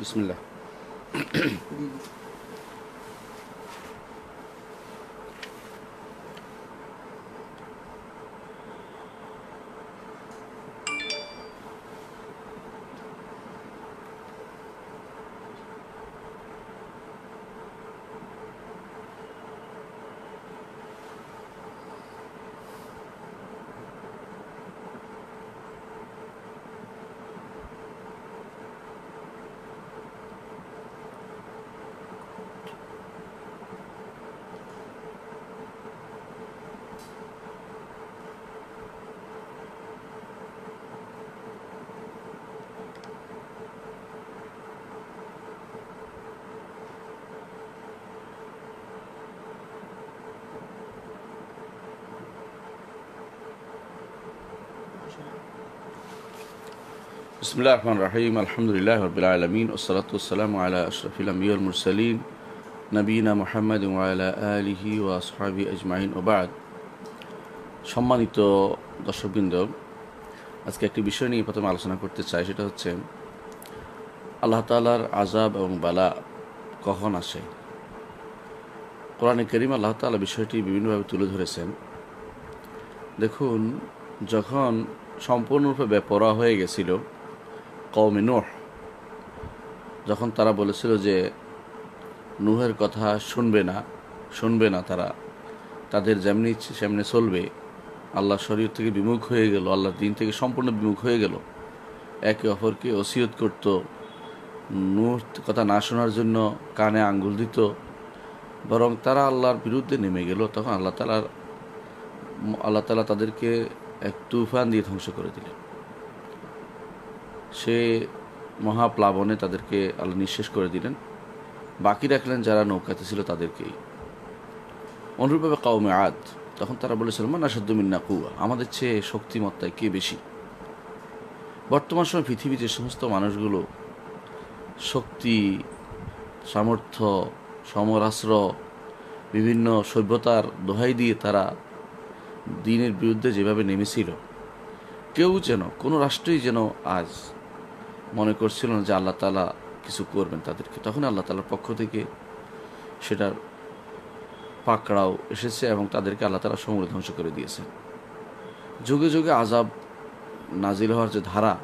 بسم الله বিসমুল্লাহ রহমান রাহিম আলহামদুলিল্লাহ রবিল আলমিন ওসলাতাম আলা আশরফিল আমিউল মুরসালিন নবীনা মোহাম্মদ আলা আলিহি ও আসহাবি আজমাইন ওবাদ সম্মানিত দর্শকবৃন্দ আজকে একটি বিষয় নিয়ে প্রথমে আলোচনা করতে চাই সেটা হচ্ছে আল্লাহ তালার আজাব এবং বালা কখন আসে কোরআনে করিম আল্লাহ তালা বিষয়টি বিভিন্নভাবে তুলে ধরেছেন দেখুন যখন সম্পূর্ণরূপে বেপরা হয়ে গেছিল কৌমে নোহ যখন তারা বলেছিল যে নুহের কথা শুনবে না শুনবে না তারা তাদের যেমনি ইচ্ছে সেমনি চলবে আল্লাহ শরীর থেকে বিমুখ হয়ে গেল আল্লাহ দিন থেকে সম্পূর্ণ বিমুখ হয়ে গেল একে অপরকে ওসিয়ত করত নূর কথা না শোনার জন্য কানে আঙ্গুল দিত বরং তারা আল্লাহর বিরুদ্ধে নেমে গেল তখন আল্লাহ তালার আল্লাহ তালা তাদেরকে এক তুফান দিয়ে ধ্বংস করে দিলেন সে মহাপ্লাবনে তাদেরকে আল্লাহ নিঃশেষ করে দিলেন বাকি রাখলেন যারা নৌকাতে ছিল তাদেরকেই অনুরূপভাবে কাউমে আদ তখন তারা বলেছিল মানা সদ্যমিন্না কুয়া আমাদের চেয়ে শক্তিমত্তায় কে বেশি বর্তমান সময় পৃথিবী যে সমস্ত মানুষগুলো শক্তি সামর্থ্য সমরাস্ত্র বিভিন্ন সভ্যতার দোহাই দিয়ে তারা দিনের বিরুদ্ধে যেভাবে নেমেছিল কেউ যেন কোনো রাষ্ট্রই যেন আজ মনে করছিল না যে আল্লাহ তালা কিছু করবেন তাদেরকে তখন আল্লাহ তালার পক্ষ থেকে সেটার পাকড়াও এসেছে এবং তাদেরকে আল্লাহ তালা সমূল ধ্বংস করে দিয়েছেন যুগে যুগে আজাব নাজিল হওয়ার যে ধারা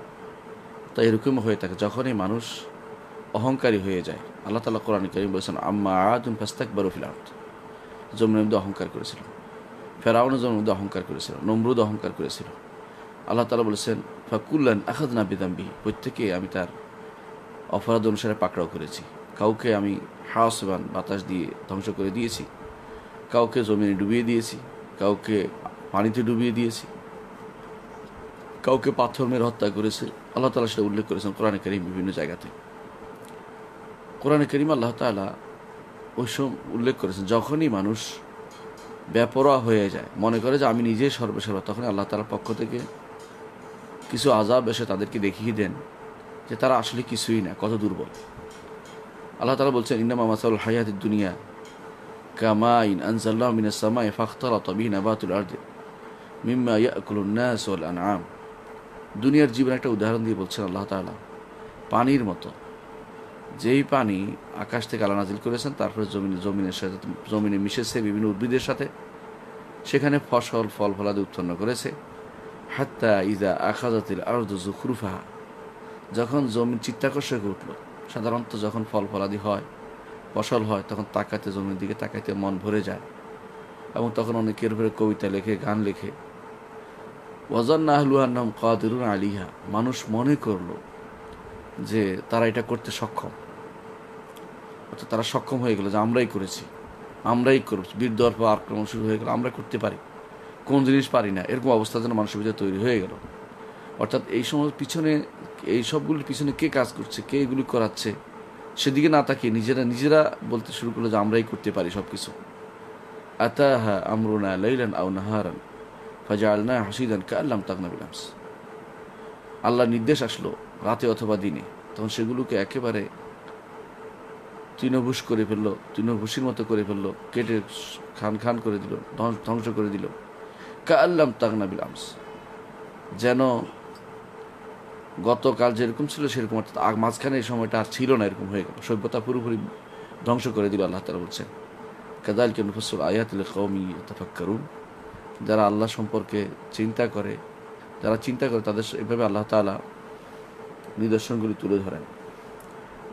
তা এরকম হয়ে থাকে যখনই মানুষ অহংকারী হয়ে যায় আল্লাহ তালা কোরআন করিম বলেছেন আম্মা আদুম ফাস্তাক বারুফিল আর্থ অহংকার করেছিল ফেরাউন জমিনের অহংকার করেছিল নমরুদ অহংকার করেছিল আল্লাহ তালা বলেছেন ফাকুল্লান আখাদ না বেদাম্বি প্রত্যেকে আমি তার অপরাধ অনুসারে পাকড়াও করেছি কাউকে আমি হাওসবান বাতাস দিয়ে ধ্বংস করে দিয়েছি কাউকে জমিনে ডুবিয়ে দিয়েছি কাউকে পানিতে ডুবিয়ে দিয়েছি কাউকে পাথর মেরে হত্যা করেছে আল্লাহ তালা সেটা উল্লেখ করেছেন কোরআনে করিম বিভিন্ন জায়গাতে কোরআনে করিম আল্লাহ তালা ওই সব উল্লেখ করেছেন যখনই মানুষ ব্যাপরোয়া হয়ে যায় মনে করে যে আমি নিজেই সর্বসর্বা তখন আল্লাহ তালার পক্ষ থেকে কিছু আজাব এসে তাদেরকে দেখিয়ে দেন যে তারা আসলে কিছুই না কত দুর্বল আল্লাহ তালা বলছেন ইন্নামা মাসাউল হায়াতের দুনিয়া কামাইন আনসাল্লাহ সামাই ফাখতালা তবিন আবাতুল আর্দে মিম্মা ইয়াকুলন্নাস আনাম দুনিয়ার জীবন একটা উদাহরণ দিয়ে বলছেন আল্লাহ তালা পানির মতো যেই পানি আকাশ থেকে আলা নাজিল করেছেন তারপরে জমিনে জমিনের সাথে জমিনে মিশেছে বিভিন্ন উদ্ভিদের সাথে সেখানে ফসল ফল ফলাদি উৎপন্ন করেছে হাত্তা ইদা আখাজাতিল আর্দ জুখরুফা যখন জমির চিত্তাকর্ষক উঠল সাধারণত যখন ফল ফলাদি হয় ফসল হয় তখন তাকাতে জমির দিকে তাকাইতে মন ভরে যায় এবং তখন অনেকের ভরে কবিতা লেখে গান লেখে না আহলুহার নাম কাদিরুন আলিহা মানুষ মনে করলো যে তারা এটা করতে সক্ষম অর্থাৎ তারা সক্ষম হয়ে গেল যে আমরাই করেছি আমরাই করব বীর দর্প আক্রমণ শুরু হয়ে গেল আমরা করতে পারি কোন জিনিস পারি না এরকম অবস্থা যেন মানুষের ভিতরে তৈরি হয়ে গেল অর্থাৎ এই সময় পিছনে এই সবগুলির পিছনে কে কাজ করছে কে এগুলি করাচ্ছে সেদিকে না তাকিয়ে নিজেরা নিজেরা বলতে শুরু করলো যে আমরাই করতে পারি সব কিছু আউ নাহারান ফাজা আল্লাহ আল্লাম আল্লাহ নির্দেশ আসলো রাতে অথবা দিনে তখন সেগুলোকে একেবারে তৃণভূষ করে ফেললো তৃণভূষির মতো করে ফেললো কেটে খান খান করে দিল ধ্বংস করে দিল কাল্লাম তাগনাবিল আমস যেন গতকাল যেরকম ছিল সেরকম অর্থাৎ মাঝখানে এই সময়টা আর ছিল না এরকম হয়ে গেল সভ্যতা পুরোপুরি ধ্বংস করে দিল আল্লাহ তালা বলছেন কাদালকে নুফসুল আয়াতুল কৌমি করুন যারা আল্লাহ সম্পর্কে চিন্তা করে যারা চিন্তা করে তাদের এভাবে আল্লাহ তালা নিদর্শনগুলি তুলে ধরেন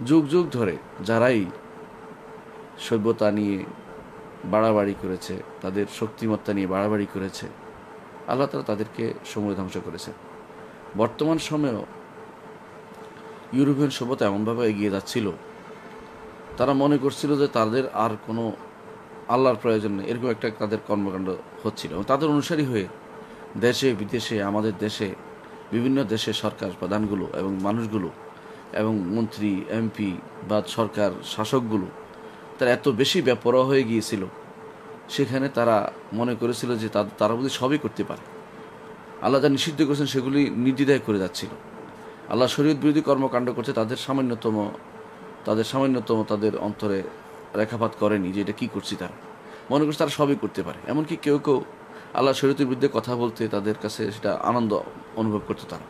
যুগ যুগ ধরে যারাই সভ্যতা নিয়ে বাড়াবাড়ি করেছে তাদের শক্তিমত্তা নিয়ে বাড়াবাড়ি করেছে আল্লাহ তালা তাদেরকে সময় ধ্বংস করেছে বর্তমান সময়েও ইউরোপিয়ান সভ্যতা এমনভাবে এগিয়ে যাচ্ছিল তারা মনে করছিল যে তাদের আর কোনো আল্লাহর প্রয়োজন নেই এরকম একটা তাদের কর্মকাণ্ড হচ্ছিল তাদের অনুসারী হয়ে দেশে বিদেশে আমাদের দেশে বিভিন্ন দেশে সরকার প্রধানগুলো এবং মানুষগুলো এবং মন্ত্রী এমপি বা সরকার শাসকগুলো তারা এত বেশি ব্যাপরা হয়ে গিয়েছিল সেখানে তারা মনে করেছিল যে তারা বুঝি সবই করতে পারে আল্লাহ যা নিষিদ্ধ করেছেন সেগুলি নির্দ্বিধায় করে যাচ্ছিল আল্লাহ শরীয়ত বিরোধী কর্মকাণ্ড করছে তাদের সামান্যতম তাদের সামান্যতম তাদের অন্তরে রেখাপাত করেনি যে এটা কী করছি তারা মনে করছে তারা সবই করতে পারে এমনকি কেউ কেউ আল্লাহ শরীয়তের বিরুদ্ধে কথা বলতে তাদের কাছে সেটা আনন্দ অনুভব করতে তারা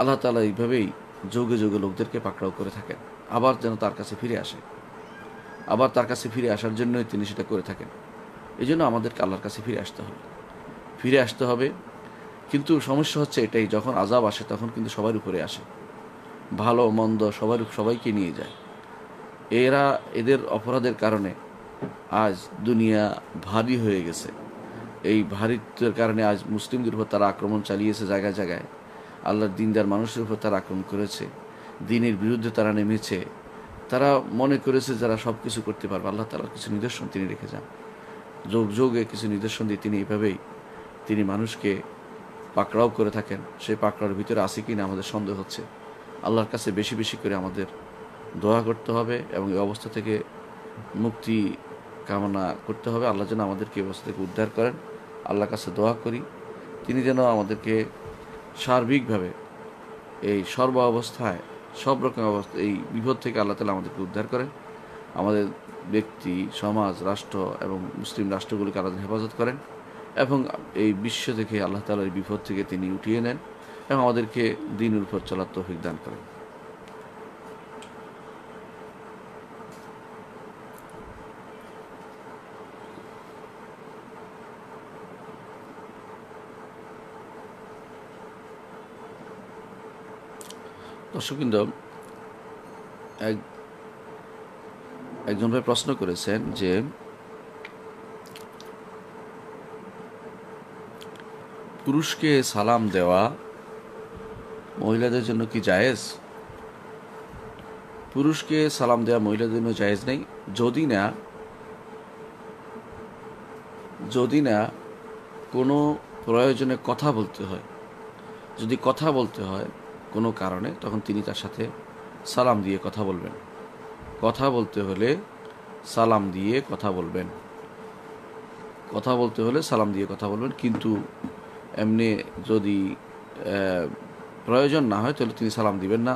আল্লাহ তালা এইভাবেই যোগে যোগে লোকদেরকে পাকড়াও করে থাকেন আবার যেন তার কাছে ফিরে আসে আবার তার কাছে ফিরে আসার জন্যই তিনি সেটা করে থাকেন এই জন্য আমাদেরকে আল্লাহর কাছে ফিরে আসতে হবে ফিরে আসতে হবে কিন্তু সমস্যা হচ্ছে এটাই যখন আজাব আসে তখন কিন্তু সবার উপরে আসে ভালো মন্দ সবার সবাইকে নিয়ে যায় এরা এদের অপরাধের কারণে আজ দুনিয়া ভারী হয়ে গেছে এই ভারিত্বের কারণে আজ মুসলিমদের উপর তারা আক্রমণ চালিয়েছে জায়গায় জায়গায় আল্লাহর দিনদার মানুষের উপর তারা আক্রমণ করেছে দিনের বিরুদ্ধে তারা নেমেছে তারা মনে করেছে যারা সব কিছু করতে পারবে আল্লাহ তারা কিছু নিদর্শন তিনি রেখে যান যোগ যোগে কিছু নিদর্শন দিয়ে তিনি এভাবেই তিনি মানুষকে পাকড়াও করে থাকেন সেই পাকড়ার ভিতরে আছে কি না আমাদের সন্দেহ হচ্ছে আল্লাহর কাছে বেশি বেশি করে আমাদের দোয়া করতে হবে এবং এই অবস্থা থেকে মুক্তি কামনা করতে হবে আল্লাহ যেন আমাদেরকে এই অবস্থা থেকে উদ্ধার করেন আল্লাহর কাছে দোয়া করি তিনি যেন আমাদেরকে সার্বিকভাবে এই সর্ব অবস্থায় সব রকম অবস্থা এই বিপদ থেকে আল্লাহ তালা আমাদেরকে উদ্ধার করেন আমাদের ব্যক্তি সমাজ রাষ্ট্র এবং মুসলিম রাষ্ট্রগুলিকে আল্লাহ হেফাজত করেন এবং এই বিশ্ব থেকে আল্লাহ তালার বিপদ থেকে তিনি উঠিয়ে নেন এবং আমাদেরকে দিনের উপর চলার তৌফিক দান করেন দর্শকবৃন্দ এক একজন ভাই প্রশ্ন করেছেন যে পুরুষকে সালাম দেওয়া মহিলাদের জন্য কি জায়েজ পুরুষকে সালাম দেওয়া মহিলাদের জন্য জায়েজ নেই যদি না যদি না কোনো প্রয়োজনে কথা বলতে হয় যদি কথা বলতে হয় কোনো কারণে তখন তিনি তার সাথে সালাম দিয়ে কথা বলবেন কথা বলতে হলে সালাম দিয়ে কথা বলবেন কথা বলতে হলে সালাম দিয়ে কথা বলবেন কিন্তু এমনি যদি প্রয়োজন না হয় তাহলে তিনি সালাম দিবেন না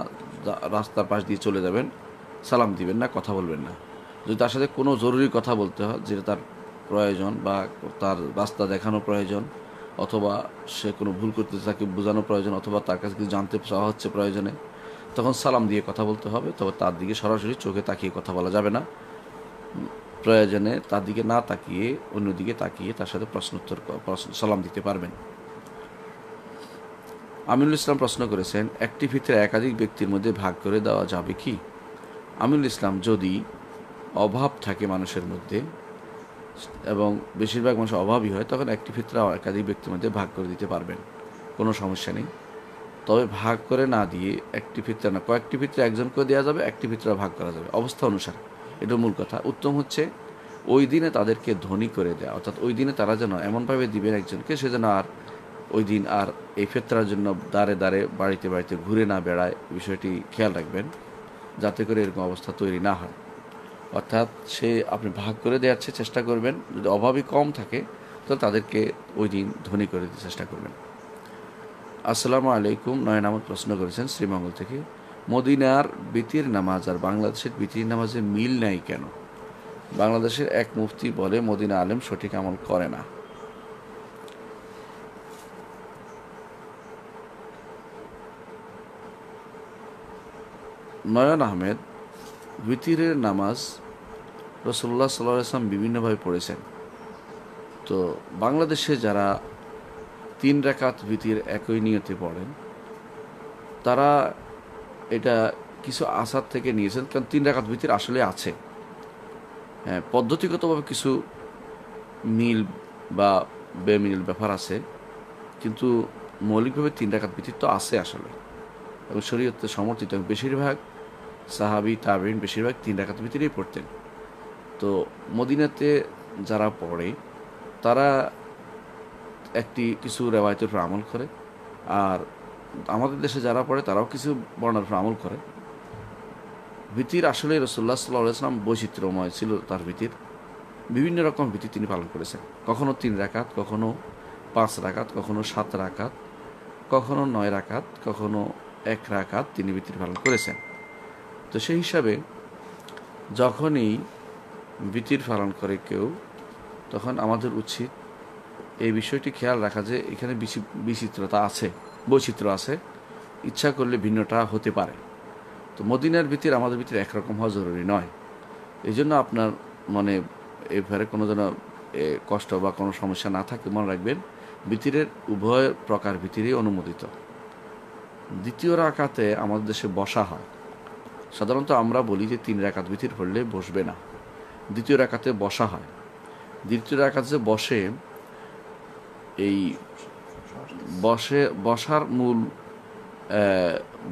রাস্তার পাশ দিয়ে চলে যাবেন সালাম দিবেন না কথা বলবেন না যদি তার সাথে কোনো জরুরি কথা বলতে হয় যেটা তার প্রয়োজন বা তার রাস্তা দেখানো প্রয়োজন অথবা সে কোনো ভুল করতে তাকে বোঝানো প্রয়োজন অথবা তার কাছে কিছু জানতে চাওয়া হচ্ছে প্রয়োজনে তখন সালাম দিয়ে কথা বলতে হবে তবে তার দিকে সরাসরি চোখে তাকিয়ে কথা বলা যাবে না প্রয়োজনে তার দিকে না তাকিয়ে অন্যদিকে তাকিয়ে তার সাথে প্রশ্ন উত্তর সালাম দিতে পারবেন আমিনুল ইসলাম প্রশ্ন করেছেন একটি ভিতরে একাধিক ব্যক্তির মধ্যে ভাগ করে দেওয়া যাবে কি আমিনুল ইসলাম যদি অভাব থাকে মানুষের মধ্যে এবং বেশিরভাগ মানুষ অভাবই হয় তখন একটি ফিতরা একাধিক ব্যক্তির মধ্যে ভাগ করে দিতে পারবেন কোনো সমস্যা নেই তবে ভাগ করে না দিয়ে একটি ফিতরা না কয়েকটি ফিতরা একজন করে দেওয়া যাবে একটি ফিতরা ভাগ করা যাবে অবস্থা অনুসারে এটা মূল কথা উত্তম হচ্ছে ওই দিনে তাদেরকে ধনী করে দেওয়া অর্থাৎ ওই দিনে তারা যেন এমনভাবে দিবেন একজনকে সে যেন আর ওই দিন আর এই ফেতরার জন্য দাঁড়ে দাঁড়ে বাড়িতে বাড়িতে ঘুরে না বেড়ায় বিষয়টি খেয়াল রাখবেন যাতে করে এরকম অবস্থা তৈরি না হয় অর্থাৎ সে আপনি ভাগ করে দেওয়ার চেষ্টা করবেন যদি অভাবই কম থাকে তো তাদেরকে ওই দিন ধনী করে দিতে চেষ্টা করবেন আসসালামু আলাইকুম নয় নামাজ প্রশ্ন করেছেন শ্রীমঙ্গল থেকে মদিনার বিতির নামাজ আর বাংলাদেশের বিতির নামাজে মিল নাই কেন বাংলাদেশের এক মুফতি বলে মদিনা আলেম সঠিক আমল করে না নয়ন আহমেদ বিতিরের নামাজ রসল্লা সাল্লাহ আসলাম বিভিন্নভাবে পড়েছেন তো বাংলাদেশে যারা তিন রেখাত ভীতির একই নিয়তে পড়েন তারা এটা কিছু আসার থেকে নিয়েছেন কারণ তিন রেখাত ভীতির আসলে আছে হ্যাঁ পদ্ধতিগতভাবে কিছু মিল বা বেমিল ব্যাপার আছে কিন্তু মৌলিকভাবে তিন রেখাত ভীতির তো আছে আসলে এবং শরীয়তে সমর্থিত বেশিরভাগ সাহাবি তাবিন বেশিরভাগ তিন রেখাত ভিতরেই পড়তেন তো মদিনাতে যারা পড়ে তারা একটি কিছু রেওয়ায়তের উপর আমল করে আর আমাদের দেশে যারা পড়ে তারাও কিছু বর্ণার উপর আমল করে ভীতির আসলে রসুল্লাহ সাল্লাহ ইসলাম বৈচিত্র্যময় ছিল তার ভীতির বিভিন্ন রকম ভীতি তিনি পালন করেছেন কখনো তিন রাকাত কখনো পাঁচ রাকাত কখনো সাত রাকাত কখনো নয় রাকাত কখনো এক রাকাত তিনি ভীতির পালন করেছেন তো সেই হিসাবে যখনই ভীতির পালন করে কেউ তখন আমাদের উচিত এই বিষয়টি খেয়াল রাখা যে এখানে বিচিত্রতা আছে বৈচিত্র্য আছে ইচ্ছা করলে ভিন্নটা হতে পারে তো মদিনার ভিতরে আমাদের ভিতরে একরকম হওয়া জরুরি নয় এই জন্য আপনার মানে এভাবে কোনো যেন কষ্ট বা কোনো সমস্যা না থাকে মনে রাখবেন ভিতরের উভয় প্রকার ভিতরেই অনুমোদিত দ্বিতীয় রাকাতে আমাদের দেশে বসা হয় সাধারণত আমরা বলি যে তিন রাকাত ভিতর হলে বসবে না দ্বিতীয় রাকাতে বসা হয় দ্বিতীয় রাকাতে বসে এই বসে বসার মূল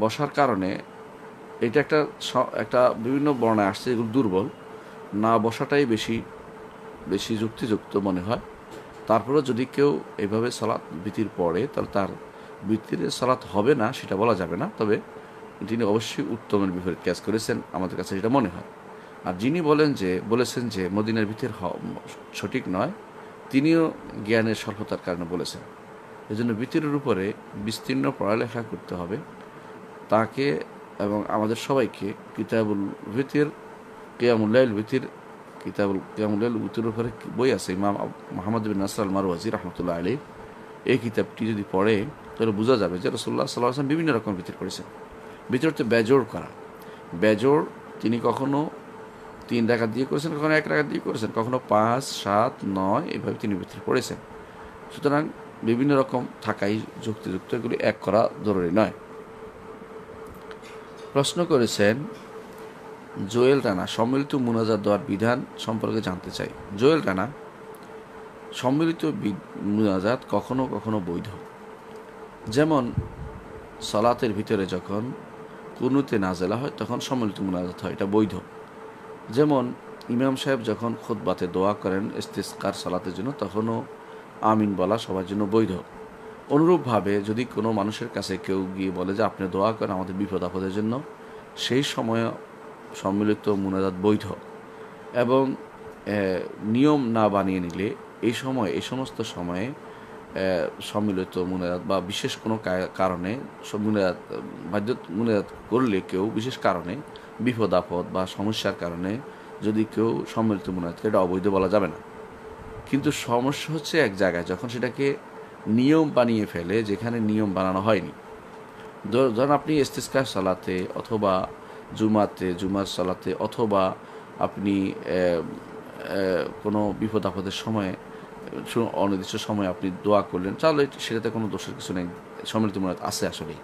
বসার কারণে এটা একটা একটা বিভিন্ন বর্ণায় আসছে এগুলো দুর্বল না বসাটাই বেশি বেশি যুক্তিযুক্ত মনে হয় তারপরে যদি কেউ এভাবে সালাত বিতির পড়ে তাহলে তার বিতির সালাত হবে না সেটা বলা যাবে না তবে তিনি অবশ্যই উত্তমের বিপরীত ক্যাচ করেছেন আমাদের কাছে সেটা মনে হয় আর যিনি বলেন যে বলেছেন যে মদিনার ভিতর সঠিক নয় তিনিও জ্ঞানের স্বল্পতার কারণে বলেছেন এজন্য বৃত্তির উপরে বিস্তীর্ণ পড়ালেখা করতে হবে তাকে এবং আমাদের সবাইকে কিতাবুল ভিতির কেয়ামুল্লাইল ভিতির কিতাবুল কেয়ামুল্লাইল ভিতির উপরে বই আছে ইমাম মোহাম্মদ বিন নাসরাল মারওয়াজি রহমতুল্লাহ আলী এই কিতাবটি যদি পড়ে তাহলে বোঝা যাবে যে রসুল্লাহ সাল্লাহ আসলাম বিভিন্ন রকম ভিতর করেছেন ভিতর তো বেজোড় করা বেজোড় তিনি কখনো তিন টাকা দিয়ে করেছেন কখনো এক টাকা দিয়ে করেছেন কখনো পাঁচ সাত নয় এভাবে তিনি ভিতরে পড়েছেন সুতরাং বিভিন্ন রকম থাকাই যুক্তিযুক্ত এগুলি এক করা জরুরি নয় প্রশ্ন করেছেন জোয়েল রানা সম্মিলিত মোনাজাত দেওয়ার বিধান সম্পর্কে জানতে চাই জোয়েল রানা সম্মিলিত মুনাজাত কখনো কখনো বৈধ যেমন সালাতের ভিতরে যখন কুনুতে নাজেলা হয় তখন সম্মিলিত মুনাজাত হয় এটা বৈধ যেমন ইমাম সাহেব যখন বাতে দোয়া করেন ইস্তিস্কার সালাতের জন্য তখনও আমিন বলা সবার জন্য বৈধ অনুরূপভাবে যদি কোনো মানুষের কাছে কেউ গিয়ে বলে যে আপনি দোয়া করেন আমাদের বিপদ আপদের জন্য সেই সময় সম্মিলিত মুনাজাত বৈধ এবং নিয়ম না বানিয়ে নিলে এই সময় এই সমস্ত সময়ে সম্মিলিত মুনাজাত বা বিশেষ কোনো কারণে মুনাজাত বাধ্য মুনাজাত করলে কেউ বিশেষ কারণে বিপদ আপদ বা সমস্যার কারণে যদি কেউ সম্মিলিত মনে হয় এটা অবৈধ বলা যাবে না কিন্তু সমস্যা হচ্ছে এক জায়গায় যখন সেটাকে নিয়ম বানিয়ে ফেলে যেখানে নিয়ম বানানো হয়নি ধরুন আপনি ইস্তেস্কার সালাতে অথবা জুমাতে জুমার সালাতে অথবা আপনি কোনো বিপদ আপদের সময়ে অনির্দিষ্ট সময় আপনি দোয়া করলেন তাহলে সেটাতে কোনো দোষের কিছু নেই সম্মিলিত মনে আছে আসলেই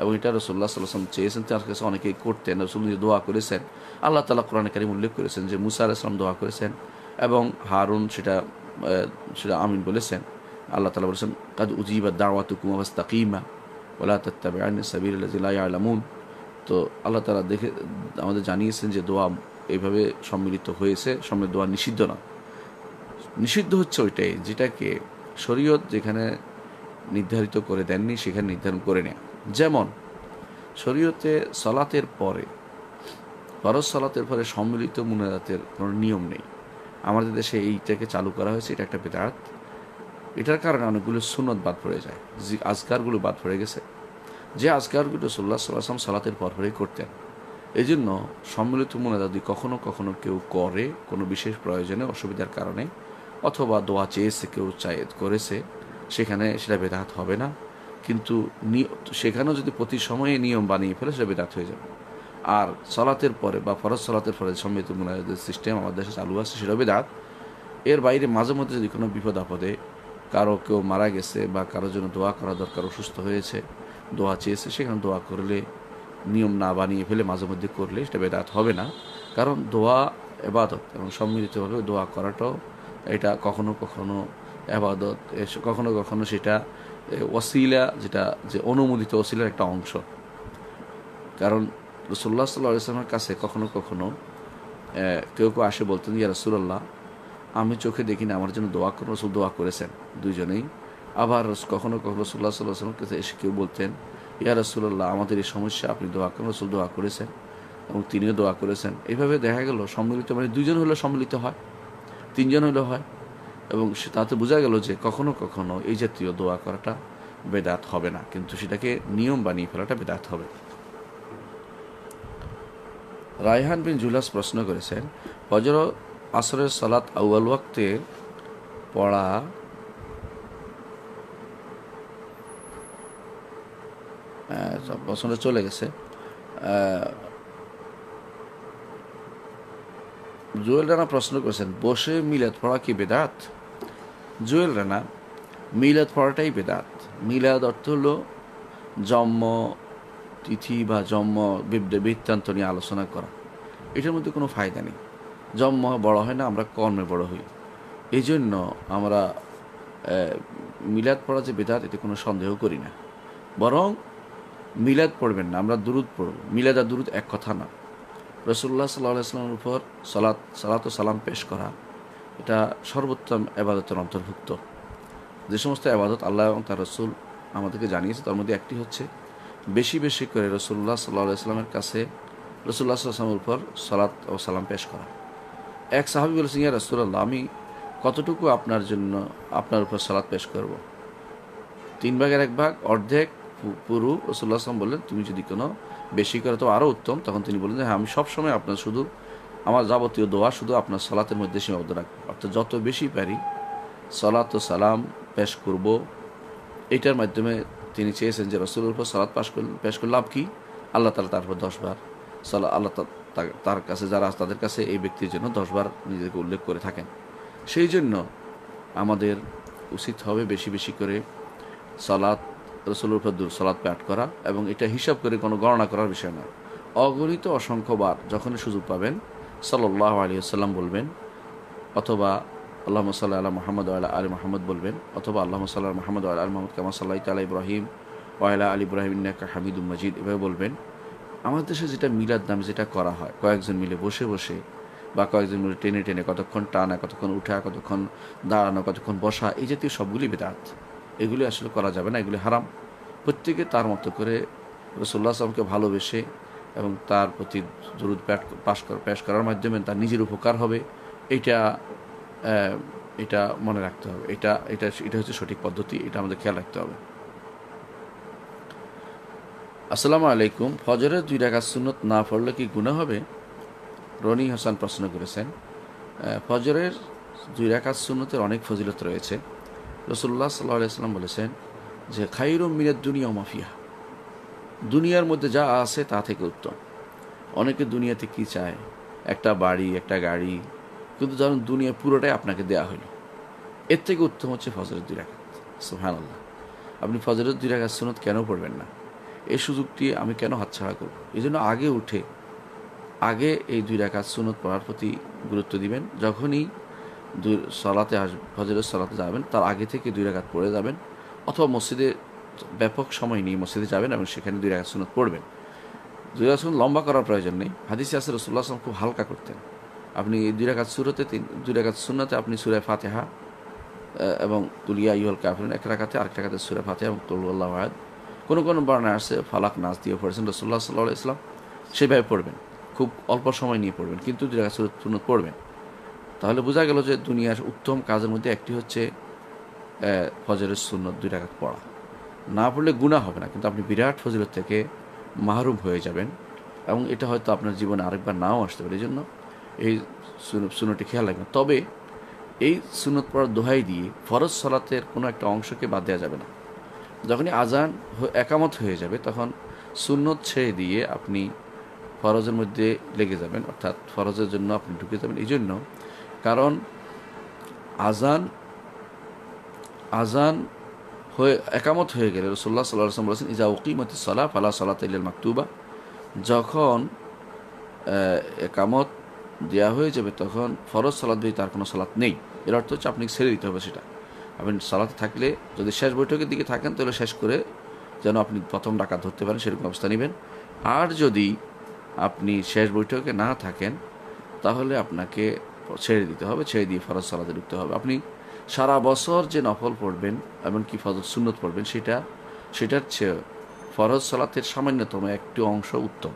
এবং এটা রসুল্লাহ সাল্লাম চেয়েছেন তার কাছে অনেকেই করতেন রসুল নিজে দোয়া করেছেন আল্লাহ তালা কোরআন কারিম উল্লেখ করেছেন যে মুসা আলাইসলাম দোয়া করেছেন এবং হারুন সেটা সেটা আমিন বলেছেন আল্লাহ তালা বলেছেন কাদ উজিবা দাওয়াত কুমাবাস্তা কিমা ওলা তত্তাবে সাবির আলামুন তো আল্লাহ তালা দেখে আমাদের জানিয়েছেন যে দোয়া এইভাবে সম্মিলিত হয়েছে সম্মিলিত দোয়া নিষিদ্ধ না নিষিদ্ধ হচ্ছে ওইটাই যেটাকে শরীয়ত যেখানে নির্ধারিত করে দেননি সেখানে নির্ধারণ করে নেয় যেমন শরীয়তে সলাতের পরে ফরজ সলাতের পরে সম্মিলিত মুনাজাতের কোনো নিয়ম নেই আমাদের দেশে এইটাকে চালু করা হয়েছে এটা একটা বেদাত এটার কারণে অনেকগুলো সুনত বাদ পড়ে যায় যে আজকারগুলো বাদ পড়ে গেছে যে আজকারগুলো সোল্লা সাল্লাম সালাতের পর পরেই করতেন এই জন্য সম্মিলিত মুনাজাদি কখনো কখনো কেউ করে কোনো বিশেষ প্রয়োজনে অসুবিধার কারণে অথবা দোয়া চেয়েছে কেউ চায়েত করেছে সেখানে সেটা বেদাত হবে না কিন্তু সেখানেও যদি প্রতি সময়ে নিয়ম বানিয়ে ফেলে সেটা বেদাত হয়ে যাবে আর সলাতের পরে বা ফরজ সলাতের পরে সম্মিলিত মুনাজাতের সিস্টেম আমাদের দেশে চালু আছে সেটা বেদাত এর বাইরে মাঝে মধ্যে যদি কোনো বিপদ আপদে কারো কেউ মারা গেছে বা কারোর জন্য দোয়া করা দরকার অসুস্থ হয়েছে দোয়া চেয়েছে সেখানে দোয়া করলে নিয়ম না বানিয়ে ফেলে মাঝে মধ্যে করলে সেটা বেদাত হবে না কারণ দোয়া এবাদত এবং সম্মিলিতভাবে দোয়া করাটাও এটা কখনো কখনো আবাদত কখনো কখনো সেটা ওয়াসিলা যেটা যে অনুমোদিত ওসিলার একটা অংশ কারণ রসুল্লাহ সাল্লা ইসলামের কাছে কখনো কখনো কেউ কেউ আসে বলতেন ইয়া রসুল্লাহ আমি চোখে দেখি না আমার জন্য দোয়া করুন রসুল দোয়া করেছেন দুজনেই আবার কখনো কখনো রসুল্লাহ সাল্লাহ আসলামের কাছে এসে কেউ বলতেন ইয়া রসুল্লাহ আমাদের এই সমস্যা আপনি দোয়া করুন রসুল দোয়া করেছেন এবং তিনিও দোয়া করেছেন এইভাবে দেখা গেল সম্মিলিত মানে দুজন হলে সম্মিলিত হয় তিনজন হলে হয় এবং তাতে বোঝা গেল যে কখনো কখনো এই জাতীয় দোয়া করাটা বেদাত হবে না কিন্তু সেটাকে নিয়ম বানিয়ে ফেলাটা বেদাত হবে রায়হান বিন জুলাস প্রশ্ন করেছেন হজর আসরের সালাত আউয়াল ওয়াক্তে পড়া প্রশ্নটা চলে গেছে জুয়েল রানা প্রশ্ন করেছেন বসে মিলে পড়া কি বেদাত জুয়েল রানা মিলাদ পড়াটাই বেদাত মিলাদ অর্থ হলো জন্ম তিথি বা জন্ম বৃত্তান্ত নিয়ে আলোচনা করা এটার মধ্যে কোনো ফায়দা নেই জন্ম বড় হয় না আমরা কর্মে বড় হই এই জন্য আমরা মিলাদ পড়া যে বেদাত এতে কোনো সন্দেহ করি না বরং মিলাদ পড়বেন না আমরা দুরুদ পড়ব মিলাদ আর দুরুদ এক কথা না রসুল্লাহ সাল্লাহ সাল্লামের উপর সালাত সালাত ও সালাম পেশ করা এটা সর্বোত্তম আবাদতের অন্তর্ভুক্ত যে সমস্ত আবাদত আল্লাহ এবং তার রসুল আমাদেরকে জানিয়েছে তার মধ্যে একটি হচ্ছে বেশি বেশি করে রসুল্লাহ সাল্লাহ ইসলামের কাছে রসুল্লাহ সাল্লামের উপর সালাত ও সালাম পেশ করা এক সাহাবি বলেছেন ইয়া রসুল্লাহ আমি কতটুকু আপনার জন্য আপনার উপর সালাত পেশ করব। তিন ভাগের এক ভাগ অর্ধেক পুরু রসুল্লাহ আসলাম বললেন তুমি যদি কোনো বেশি করে তো আরও উত্তম তখন তিনি বললেন যে হ্যাঁ আমি সবসময় আপনার শুধু আমার যাবতীয় দোয়া শুধু আপনার সালাতের মধ্যে সীমাবদ্ধ রাখবো অর্থাৎ যত বেশি পারি সালাত ও সালাম পেশ করব এটার মাধ্যমে তিনি চেয়েছেন যে রসুলের উপর সালাদ পাশ পেশ করে লাভ কি আল্লাহ তালা তারপর দশবার সালা আল্লাহ তার কাছে যারা তাদের কাছে এই ব্যক্তির জন্য দশবার নিজেকে উল্লেখ করে থাকেন সেই জন্য আমাদের উচিত হবে বেশি বেশি করে সালাত রসুলের উপর সালাদ পাঠ করা এবং এটা হিসাব করে কোনো গণনা করার বিষয় নয় অগণিত অসংখ্যবার যখনই সুযোগ পাবেন সাল্লাহ আলী আসাল্লাম বলবেন অথবা আল্লাহ সাল্লাহ আল্লাহ মোহাম্মদ আল্লাহ আলী মাহমুদ বলবেন অথবা আল্লাহ সাল্লাহ মোহাম্মদ আল্লাহ মহম্মদ কামা সাল্লাহ তালা ইব্রাহিম ওয়াইলা আলী ইব্রাহিম নাকা হামিদুল মজিদ এভাবে বলবেন আমাদের দেশে যেটা মিলাদ নামে যেটা করা হয় কয়েকজন মিলে বসে বসে বা কয়েকজন মিলে টেনে টেনে কতক্ষণ টানা কতক্ষণ উঠা কতক্ষণ দাঁড়ানো কতক্ষণ বসা এই জাতীয় সবগুলি বেদাত এগুলি আসলে করা যাবে না এগুলি হারাম প্রত্যেকে তার মতো করে সোল্লা আসলামকে ভালোবেসে এবং তার প্রতি দরুদ পাশ পেশ করার মাধ্যমে তার নিজের উপকার হবে এটা এটা মনে রাখতে হবে এটা এটা এটা হচ্ছে সঠিক পদ্ধতি এটা আমাদের খেয়াল রাখতে হবে আসসালামু আলাইকুম ফজরের দুই টাকা সুন্নত না পড়লে কি গুণা হবে রনি হাসান প্রশ্ন করেছেন ফজরের দুই রাকাত সুন্নতের অনেক ফজিলত রয়েছে রসুল্লাহ সাল্লাহ আলাইসাল্লাম বলেছেন যে খাইরুম মিনের দুনিয়া মাফিয়া দুনিয়ার মধ্যে যা আছে তা থেকে উত্তম অনেকে দুনিয়াতে কি চায় একটা বাড়ি একটা গাড়ি কিন্তু ধরুন দুনিয়া পুরোটাই আপনাকে দেয়া হলো এর থেকে উত্তম হচ্ছে ফজরত দুই রাখাত সোহান আল্লাহ আপনি ফজরত দুই রাখাত সনদ কেন পড়বেন না এই সুযোগটি আমি কেন হাতছাড়া করব এই জন্য আগে উঠে আগে এই দুই রাখাত সুনত পড়ার প্রতি গুরুত্ব দিবেন যখনই দুই সলাতে আসবেন ফজরের সলাতে যাবেন তার আগে থেকে দুই রাখাত পড়ে যাবেন অথবা মসজিদে ব্যাপক সময় নিয়ে মসজিদে যাবেন এবং সেখানে দুই রাখা সুনত পড়বেন দুই রাখা সুনত লম্বা করার প্রয়োজন নেই হাদিস আসে রসুল্লাহ আসলাম খুব হালকা করতেন আপনি দুই রাখাত সুরতে তিন দুই রাখাত সুন্নাতে আপনি সুরে ফাতেহা এবং তুলিয়া ইহল কাফরিন এক রাখাতে আরেক রাখাতে সুরে ফাতেহা এবং তুল্লাহ আয়াদ কোনো কোনো বর্ণা আসে ফালাক নাচ দিয়ে পড়েছেন রসুল্লাহ সাল্লাহ ইসলাম সেভাবে পড়বেন খুব অল্প সময় নিয়ে পড়বেন কিন্তু দুই রাখাত সুরত সুনত পড়বেন তাহলে বোঝা গেল যে দুনিয়ার উত্তম কাজের মধ্যে একটি হচ্ছে ফজরের সুনত দুই রাখাত পড়া না পড়লে গুণা হবে না কিন্তু আপনি বিরাট ফজিলত থেকে মাহরুম হয়ে যাবেন এবং এটা হয়তো আপনার জীবনে আরেকবার নাও আসতে পারে এই জন্য এই সুনটি খেয়াল রাখবেন তবে এই সুনত পড়ার দোহাই দিয়ে ফরজ সলাতের কোনো একটা অংশকে বাদ দেওয়া যাবে না যখনই আজান একামত হয়ে যাবে তখন সুনত ছেড়ে দিয়ে আপনি ফরজের মধ্যে লেগে যাবেন অর্থাৎ ফরজের জন্য আপনি ঢুকে যাবেন এই জন্য কারণ আজান আজান হয়ে একামত হয়ে গেলে রসোল্লা সাল্লাহ বলেছেন ইজা উকিমতি সালাহ ফালা সালাত ইল্লাল মাকতুবা যখন একামত দেওয়া হয়ে যাবে তখন ফরজ সালাদ দিয়ে তার কোনো সালাত নেই এর অর্থ হচ্ছে আপনাকে ছেড়ে দিতে হবে সেটা আপনি সালাতে থাকলে যদি শেষ বৈঠকের দিকে থাকেন তাহলে শেষ করে যেন আপনি প্রথম ডাকা ধরতে পারেন সেরকম অবস্থা নেবেন আর যদি আপনি শেষ বৈঠকে না থাকেন তাহলে আপনাকে ছেড়ে দিতে হবে ছেড়ে দিয়ে ফরজ সালাতে ঢুকতে হবে আপনি সারা বছর যে নফল পড়বেন এমনকি ফজর সুন্নত পড়বেন সেটা সেটার চেয়ে ফরজ সালাতের সামান্যতম একটি অংশ উত্তম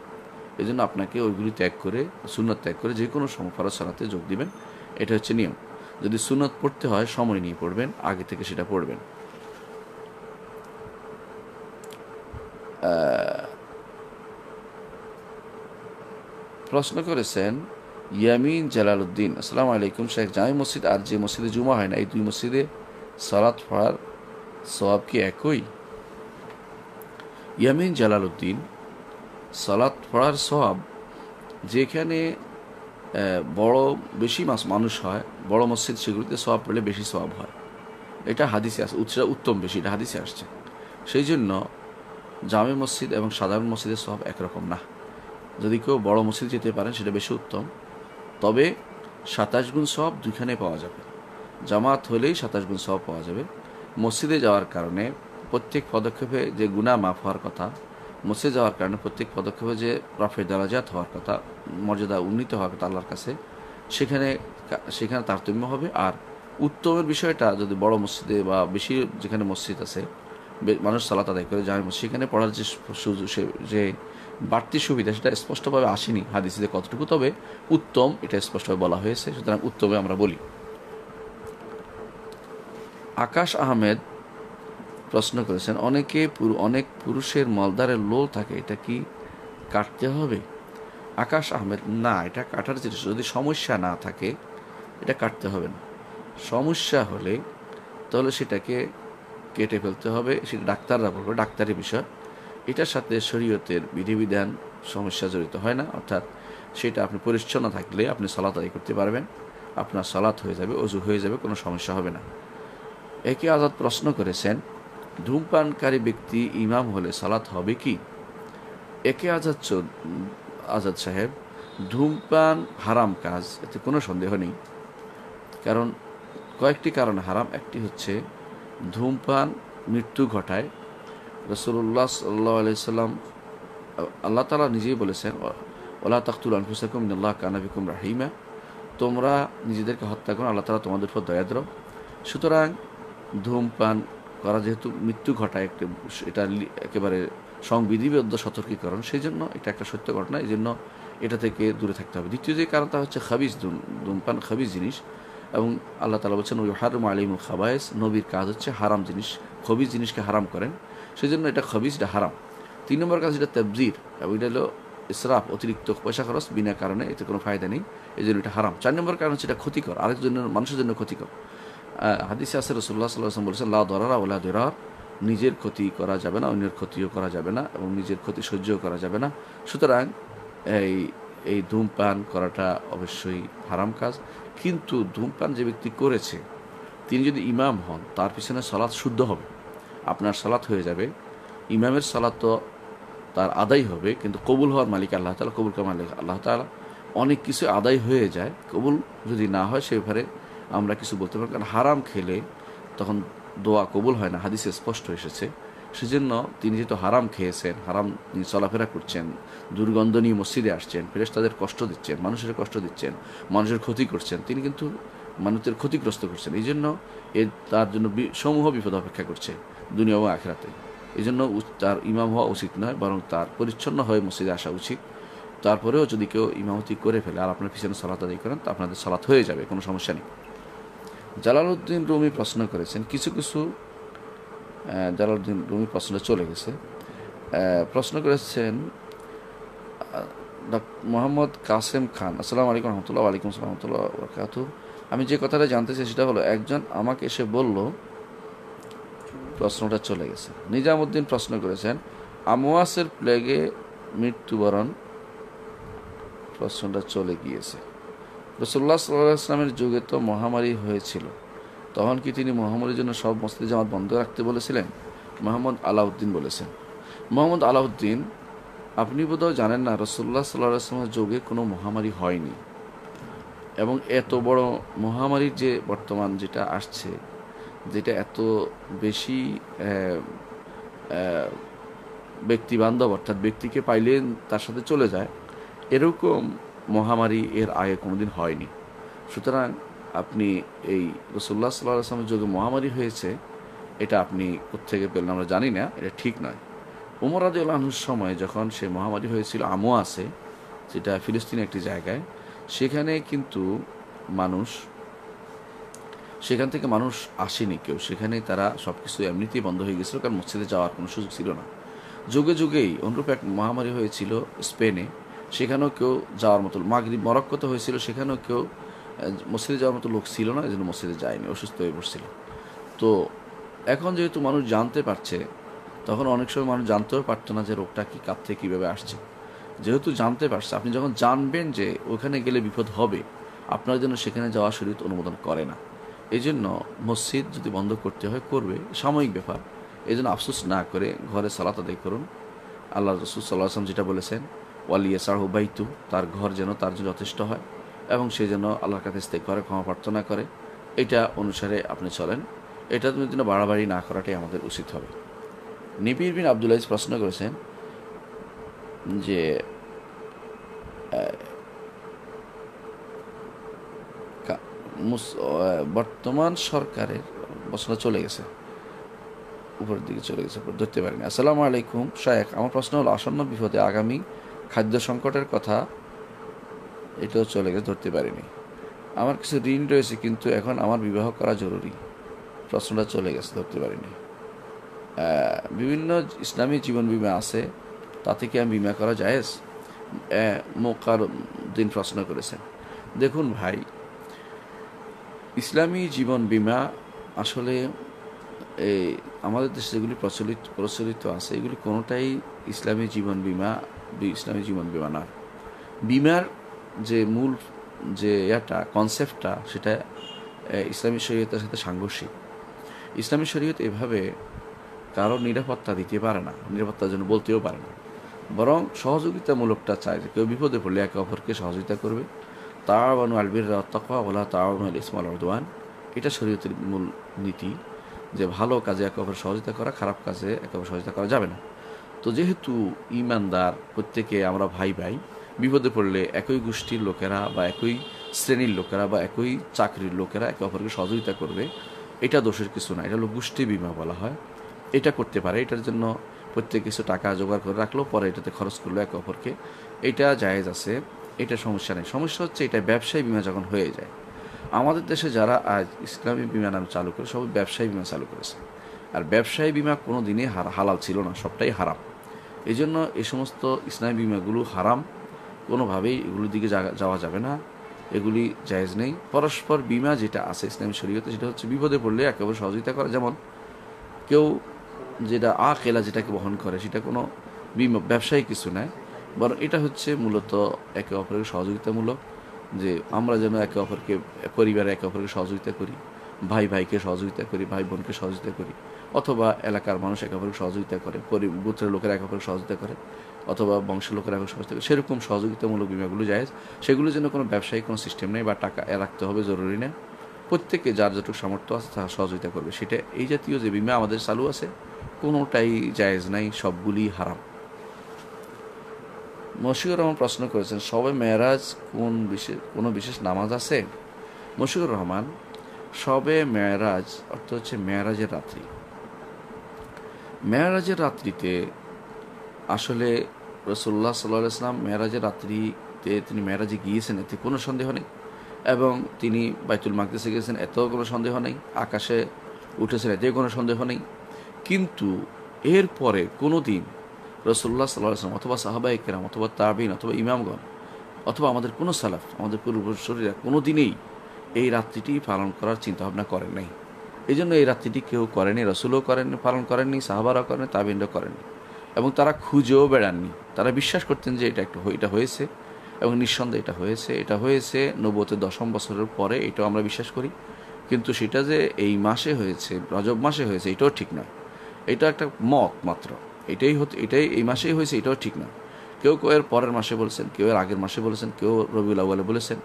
এই জন্য আপনাকে ওইগুলি ত্যাগ করে সুনত ত্যাগ করে যে কোনো সময় ফরজ সালাতে যোগ দিবেন এটা হচ্ছে নিয়ম যদি সুনত পড়তে হয় সময় নিয়ে পড়বেন আগে থেকে সেটা পড়বেন প্রশ্ন করেছেন ইয়ামিন জালালউদ্দিন আসসালামু আলাইকুম শেখ জামি মসজিদ আর যে মসজিদে জুমা হয় না এই দুই মসজিদে সালাত ফার সবাব কি একই ইয়ামিন জালালউদ্দিন সালাত ফার সবাব যেখানে বড় বেশি মানুষ হয় বড় মসজিদ সেগুলিতে সব পেলে বেশি সবাব হয় এটা হাদিসে আসে উৎস উত্তম বেশি এটা হাদিসে আসছে সেই জন্য জামে মসজিদ এবং সাধারণ মসজিদের সব একরকম না যদি কেউ বড় মসজিদ যেতে পারেন সেটা বেশি উত্তম তবে সাতাশ গুণ সব দুইখানে পাওয়া যাবে জামাত হলেই সাতাশ গুণ সব পাওয়া যাবে মসজিদে যাওয়ার কারণে প্রত্যেক পদক্ষেপে যে গুণা মাফ হওয়ার কথা মসজিদে যাওয়ার কারণে প্রত্যেক পদক্ষেপে যে রাফে দরাজাত হওয়ার কথা মর্যাদা উন্নীত হওয়ার কথা আল্লাহর কাছে সেখানে সেখানে তারতম্য হবে আর উত্তমের বিষয়টা যদি বড় মসজিদে বা বেশি যেখানে মসজিদ আছে মানুষ সালাত আদায় করে জামে সেখানে পড়ার যে সুযোগ সে যে বাড়তি সুবিধা সেটা স্পষ্টভাবে আসেনি হাদিসিদের কতটুকু তবে উত্তম এটা স্পষ্টভাবে বলা হয়েছে সুতরাং উত্তমে আমরা বলি আকাশ আহমেদ প্রশ্ন করেছেন অনেকে অনেক পুরুষের মলদারে লোল থাকে এটা কি কাটতে হবে আকাশ আহমেদ না এটা কাটার জিনিস যদি সমস্যা না থাকে এটা কাটতে হবে না সমস্যা হলে তাহলে সেটাকে কেটে ফেলতে হবে সেটা ডাক্তাররা বলবে ডাক্তারি বিষয় এটার সাথে শরীয়তের বিধিবিধান সমস্যা জড়িত হয় না অর্থাৎ সেটা আপনি পরিচ্ছন্ন থাকলে আপনি সালাত আদায় করতে পারবেন আপনার সালাত হয়ে যাবে অজু হয়ে যাবে কোনো সমস্যা হবে না একে আজাদ প্রশ্ন করেছেন ধূমপানকারী ব্যক্তি ইমাম হলে সালাত হবে কি একে আজাদ আজাদ সাহেব ধূমপান হারাম কাজ এতে কোনো সন্দেহ নেই কারণ কয়েকটি কারণ হারাম একটি হচ্ছে ধূমপান মৃত্যু ঘটায় রসুল্লাহ সাল্লাহ আলাইসাল্লাম আল্লাহ তালা নিজেই বলেছেন ওলা তখতুল আনফুসাকুম আল্লাহ কানাবিকুম রাহিমা তোমরা নিজেদেরকে হত্যা করো আল্লাহ তালা তোমাদের উপর দয়াদ্র সুতরাং ধূমপান করা যেহেতু মৃত্যু ঘটায় একটি এটা একেবারে সংবিধিবদ্ধ সতর্কীকরণ সেই জন্য এটা একটা সত্য ঘটনা এই জন্য এটা থেকে দূরে থাকতে হবে দ্বিতীয় যে কারণটা হচ্ছে খাবিজ ধূমপান খাবিজ জিনিস এবং আল্লাহ তালা বলছেন ওই হারুম আলিমুল খাবায়েস নবীর কাজ হচ্ছে হারাম জিনিস খবিজ জিনিসকে হারাম করেন সেই জন্য এটা খবিস এটা হারাম তিন নম্বর কাজ এটা তাবজির এবং এটা হলো ইসরাফ অতিরিক্ত পয়সা খরচ বিনা কারণে এতে কোনো ফায়দা নেই এই জন্য এটা হারাম চার নম্বর কারণ হচ্ছে এটা ক্ষতিকর আরেকজনের মানুষের জন্য ক্ষতিকর হাদিসে আসে রসুল্লাহ সাল্লাহ বলেছেন লা দরারা ওলা দরার নিজের ক্ষতি করা যাবে না অন্যের ক্ষতিও করা যাবে না এবং নিজের ক্ষতি সহ্যও করা যাবে না সুতরাং এই এই ধূমপান করাটা অবশ্যই হারাম কাজ কিন্তু ধূমপান যে ব্যক্তি করেছে তিনি যদি ইমাম হন তার পিছনে সলাৎ শুদ্ধ হবে আপনার সালাত হয়ে যাবে ইমামের সালাত তো তার আদায় হবে কিন্তু কবুল হওয়ার মালিক আল্লাহ তালা কবুল কর মালিক আল্লাহ তালা অনেক কিছু আদায় হয়ে যায় কবুল যদি না হয় সে ব্যাপারে আমরা কিছু বলতে পারি কারণ হারাম খেলে তখন দোয়া কবুল হয় না হাদিসে স্পষ্ট এসেছে সেজন্য তিনি যেহেতু হারাম খেয়েছেন হারাম তিনি চলাফেরা করছেন দুর্গন্ধ নিয়ে মসজিদে আসছেন ফেরেস তাদের কষ্ট দিচ্ছেন মানুষের কষ্ট দিচ্ছেন মানুষের ক্ষতি করছেন তিনি কিন্তু মানুষের ক্ষতিগ্রস্ত করছেন এই জন্য এ তার জন্য সমূহ বিপদ অপেক্ষা করছে দুনিয়া এবং আখেরাতে এই জন্য তার ইমাম হওয়া উচিত নয় বরং তার পরিচ্ছন্ন হয়ে মসজিদে আসা উচিত তারপরেও যদি কেউ ইমামতি করে ফেলে আর আপনার পিছনে সলাত আদায় করেন তা আপনাদের সলাত হয়ে যাবে কোনো সমস্যা নেই জালালউদ্দিন রুমি প্রশ্ন করেছেন কিছু কিছু জালালউদ্দিন রুমি প্রশ্ন চলে গেছে প্রশ্ন করেছেন মোহাম্মদ কাসেম খান আসসালামু আলাইকুম রহমতুল্লাহ আলাইকুম সালামতুল্লাহ বরকাতু আমি যে কথাটা জানতে চাই সেটা হলো একজন আমাকে এসে বলল প্রশ্নটা চলে গেছে নিজামুদ্দিন প্রশ্ন করেছেন আমোয়াসের প্লেগে মৃত্যুবরণ প্রশ্নটা চলে গিয়েছে রসুল্লাহ সাল্লাহ ইসলামের যুগে তো মহামারী হয়েছিল তখন কি তিনি মহামারীর জন্য সব মসজিদ জামাত বন্ধ রাখতে বলেছিলেন মোহাম্মদ আলাউদ্দিন বলেছেন মোহাম্মদ আলাউদ্দিন আপনি বোধহয় জানেন না রসুল্লাহ সাল্লাহ ইসলামের যুগে কোনো মহামারী হয়নি এবং এত বড় মহামারীর যে বর্তমান যেটা আসছে যেটা এত বেশি ব্যক্তি বান্ধব অর্থাৎ ব্যক্তিকে পাইলে তার সাথে চলে যায় এরকম মহামারী এর আগে কোনোদিন হয়নি সুতরাং আপনি এই রসুল্লাহ সাল্লাহ আসলামের যুগে মহামারী হয়েছে এটা আপনি কোথেকে পেলেন আমরা জানি না এটা ঠিক নয় উমর আদুল্লাহুর সময় যখন সে মহামারী হয়েছিল আমো আছে যেটা ফিলিস্তিনের একটি জায়গায় সেখানে কিন্তু মানুষ সেখান থেকে মানুষ আসেনি কেউ সেখানে তারা সব কিছু এমনিতেই বন্ধ হয়ে গেছিলো কারণ মসজিদে যাওয়ার কোনো সুযোগ ছিল না যুগে যুগেই অনুরূপ এক মহামারী হয়েছিল স্পেনে সেখানেও কেউ যাওয়ার মতো মাগরি মরক্কোতে হয়েছিল সেখানেও কেউ মসজিদে যাওয়ার মতো লোক ছিল না এই জন্য মসজিদে যায়নি অসুস্থ হয়ে পড়ছিল তো এখন যেহেতু মানুষ জানতে পারছে তখন অনেক সময় মানুষ জানতেও পারতো না যে রোগটা কি কার থেকে কীভাবে আসছে যেহেতু জানতে পারছে আপনি যখন জানবেন যে ওখানে গেলে বিপদ হবে আপনার জন্য সেখানে যাওয়া শরীর অনুমোদন করে না এই জন্য মসজিদ যদি বন্ধ করতে হয় করবে সাময়িক ব্যাপার এই জন্য আফসোস না করে ঘরে সালাত আদায় করুন আল্লাহ রসুল সাল্লাহ আসলাম যেটা বলেছেন ওয়ালিয়া বাইতু তার ঘর যেন তার জন্য যথেষ্ট হয় এবং সে যেন আল্লাহর কাছে স্থায়ী করে ক্ষমা প্রার্থনা করে এটা অনুসারে আপনি চলেন এটা তুমি যেন বাড়াবাড়ি না করাটাই আমাদের উচিত হবে নিবির বিন আবদুল্লাহ প্রশ্ন করেছেন যে বর্তমান সরকারের প্রশ্নটা চলে গেছে উপরের দিকে চলে গেছে ধরতে পারিনি আসসালামু আলাইকুম শায়েক আমার প্রশ্ন হলো আসন্ন বিপদে আগামী খাদ্য সংকটের কথা এটাও চলে গেছে ধরতে পারিনি আমার কিছু ঋণ রয়েছে কিন্তু এখন আমার বিবাহ করা জরুরি প্রশ্নটা চলে গেছে ধরতে পারিনি বিভিন্ন ইসলামী জীবন বিমা আছে তাতে কি আমি বিমা করা জায়েজ মোকার দিন প্রশ্ন করেছেন দেখুন ভাই ইসলামী জীবন বিমা আসলে এই আমাদের দেশে যেগুলি প্রচলিত প্রচলিত আছে এগুলি কোনোটাই ইসলামী জীবন বিমা ইসলামী জীবন বিমা না বিমার যে মূল যে ইয়াটা কনসেপ্টটা সেটা ইসলামী শরীয়তের সাথে সাংঘর্ষিক ইসলামী শরীয়ত এভাবে কারো নিরাপত্তা দিতে পারে না নিরাপত্তার জন্য বলতেও পারে না বরং সহযোগিতামূলকটা চায় যে কেউ বিপদে পড়লে একে অপরকে সহযোগিতা করবে তাওয়ানু আলবির তকওয়া ওলা তাওয়ানু আল ইসমাল উর্দওয়ান এটা শরীয়তের মূল নীতি যে ভালো কাজে একে অপর সহযোগিতা করা খারাপ কাজে একে অপর সহযোগিতা করা যাবে না তো যেহেতু ইমানদার প্রত্যেকে আমরা ভাই ভাই বিপদে পড়লে একই গোষ্ঠীর লোকেরা বা একই শ্রেণীর লোকেরা বা একই চাকরির লোকেরা একে অপরকে সহযোগিতা করবে এটা দোষের কিছু না এটা হলো গোষ্ঠী বিমা বলা হয় এটা করতে পারে এটার জন্য প্রত্যেক কিছু টাকা জোগাড় করে রাখলো পরে এটাতে খরচ করলো একে অপরকে এটা জায়েজ আছে এটা সমস্যা নেই সমস্যা হচ্ছে এটা ব্যবসায়ী বিমা যখন হয়ে যায় আমাদের দেশে যারা আজ ইসলামী বিমা নাম চালু করে সব ব্যবসায়ী বিমা চালু করেছে আর ব্যবসায়ী বিমা কোনো দিনই হালাল ছিল না সবটাই হারাম এই জন্য এই সমস্ত ইসলামী বিমাগুলো হারাম কোনোভাবেই এগুলোর দিকে যাওয়া যাবে না এগুলি জায়েজ নেই পরস্পর বিমা যেটা আছে ইসলামী শরীয়তে সেটা হচ্ছে বিপদে পড়লে একেবারে সহযোগিতা করা যেমন কেউ যেটা আকেলা যেটাকে বহন করে সেটা কোনো ব্যবসায়ী কিছু নয় বরং এটা হচ্ছে মূলত একে অপরের সহযোগিতামূলক যে আমরা যেন একে অপরকে পরিবারে একে অপরকে সহযোগিতা করি ভাই ভাইকে সহযোগিতা করি ভাই বোনকে সহযোগিতা করি অথবা এলাকার মানুষ একে অপরকে সহযোগিতা করে গোত্রের লোকেরা একে অপরকে সহযোগিতা করে অথবা বংশের লোকেরা একে সহযোগিতা করে সেরকম সহযোগিতামূলক বিমাগুলো যায় সেগুলো যেন কোনো ব্যবসায়ী কোনো সিস্টেম নেই বা টাকা রাখতে হবে জরুরি নেই প্রত্যেকে যার যতটুকু সামর্থ্য আছে তার সহযোগিতা করবে সেটা এই জাতীয় যে বিমা আমাদের চালু আছে কোনোটাই জায়েজ নাই সবগুলি হারাম মশিউর রহমান প্রশ্ন করেছেন সবে মেয়েরাজ কোন বিশেষ কোনো বিশেষ নামাজ আছে মশিউর রহমান সবে মেয়েরাজ অর্থ হচ্ছে মেয়েরাজের রাত্রি মেয়েরাজের রাত্রিতে আসলে রসুল্লাহ সাল্লাহ ইসলাম মেয়েরাজের রাত্রিতে তিনি মেয়েরাজে গিয়েছেন এতে কোনো সন্দেহ নেই এবং তিনি বাইতুল মাকদেশে গিয়েছেন এতেও কোনো সন্দেহ নেই আকাশে উঠেছেন এতেও কোনো সন্দেহ নেই কিন্তু এরপরে কোনো দিন রসল্লাহ সাল্লাম অথবা সাহাবা একরাম অথবা তাবিন অথবা ইমামগণ অথবা আমাদের কোনো সালাফ আমাদের পূর্বশরীরা কোনো দিনেই এই রাত্রিটি পালন করার চিন্তাভাবনা করেন নাই এই জন্য এই রাত্রিটি কেউ করেনি রসুলও করেননি পালন করেননি সাহাবারা করেন তাবিনরাও করেননি এবং তারা খুঁজেও বেড়াননি তারা বিশ্বাস করতেন যে এটা একটু এটা হয়েছে এবং নিঃসন্দেহে এটা হয়েছে এটা হয়েছে নব্বতে দশম বছরের পরে এটাও আমরা বিশ্বাস করি কিন্তু সেটা যে এই মাসে হয়েছে রজব মাসে হয়েছে এটাও ঠিক নয় এটা একটা মত মাত্র এটাই হতে এটাই এই মাসেই হয়েছে এটাও ঠিক না কেউ কেউ এর পরের মাসে বলেছেন কেউ এর আগের মাসে বলেছেন কেউ রবিউল আউ্বালে বলেছেন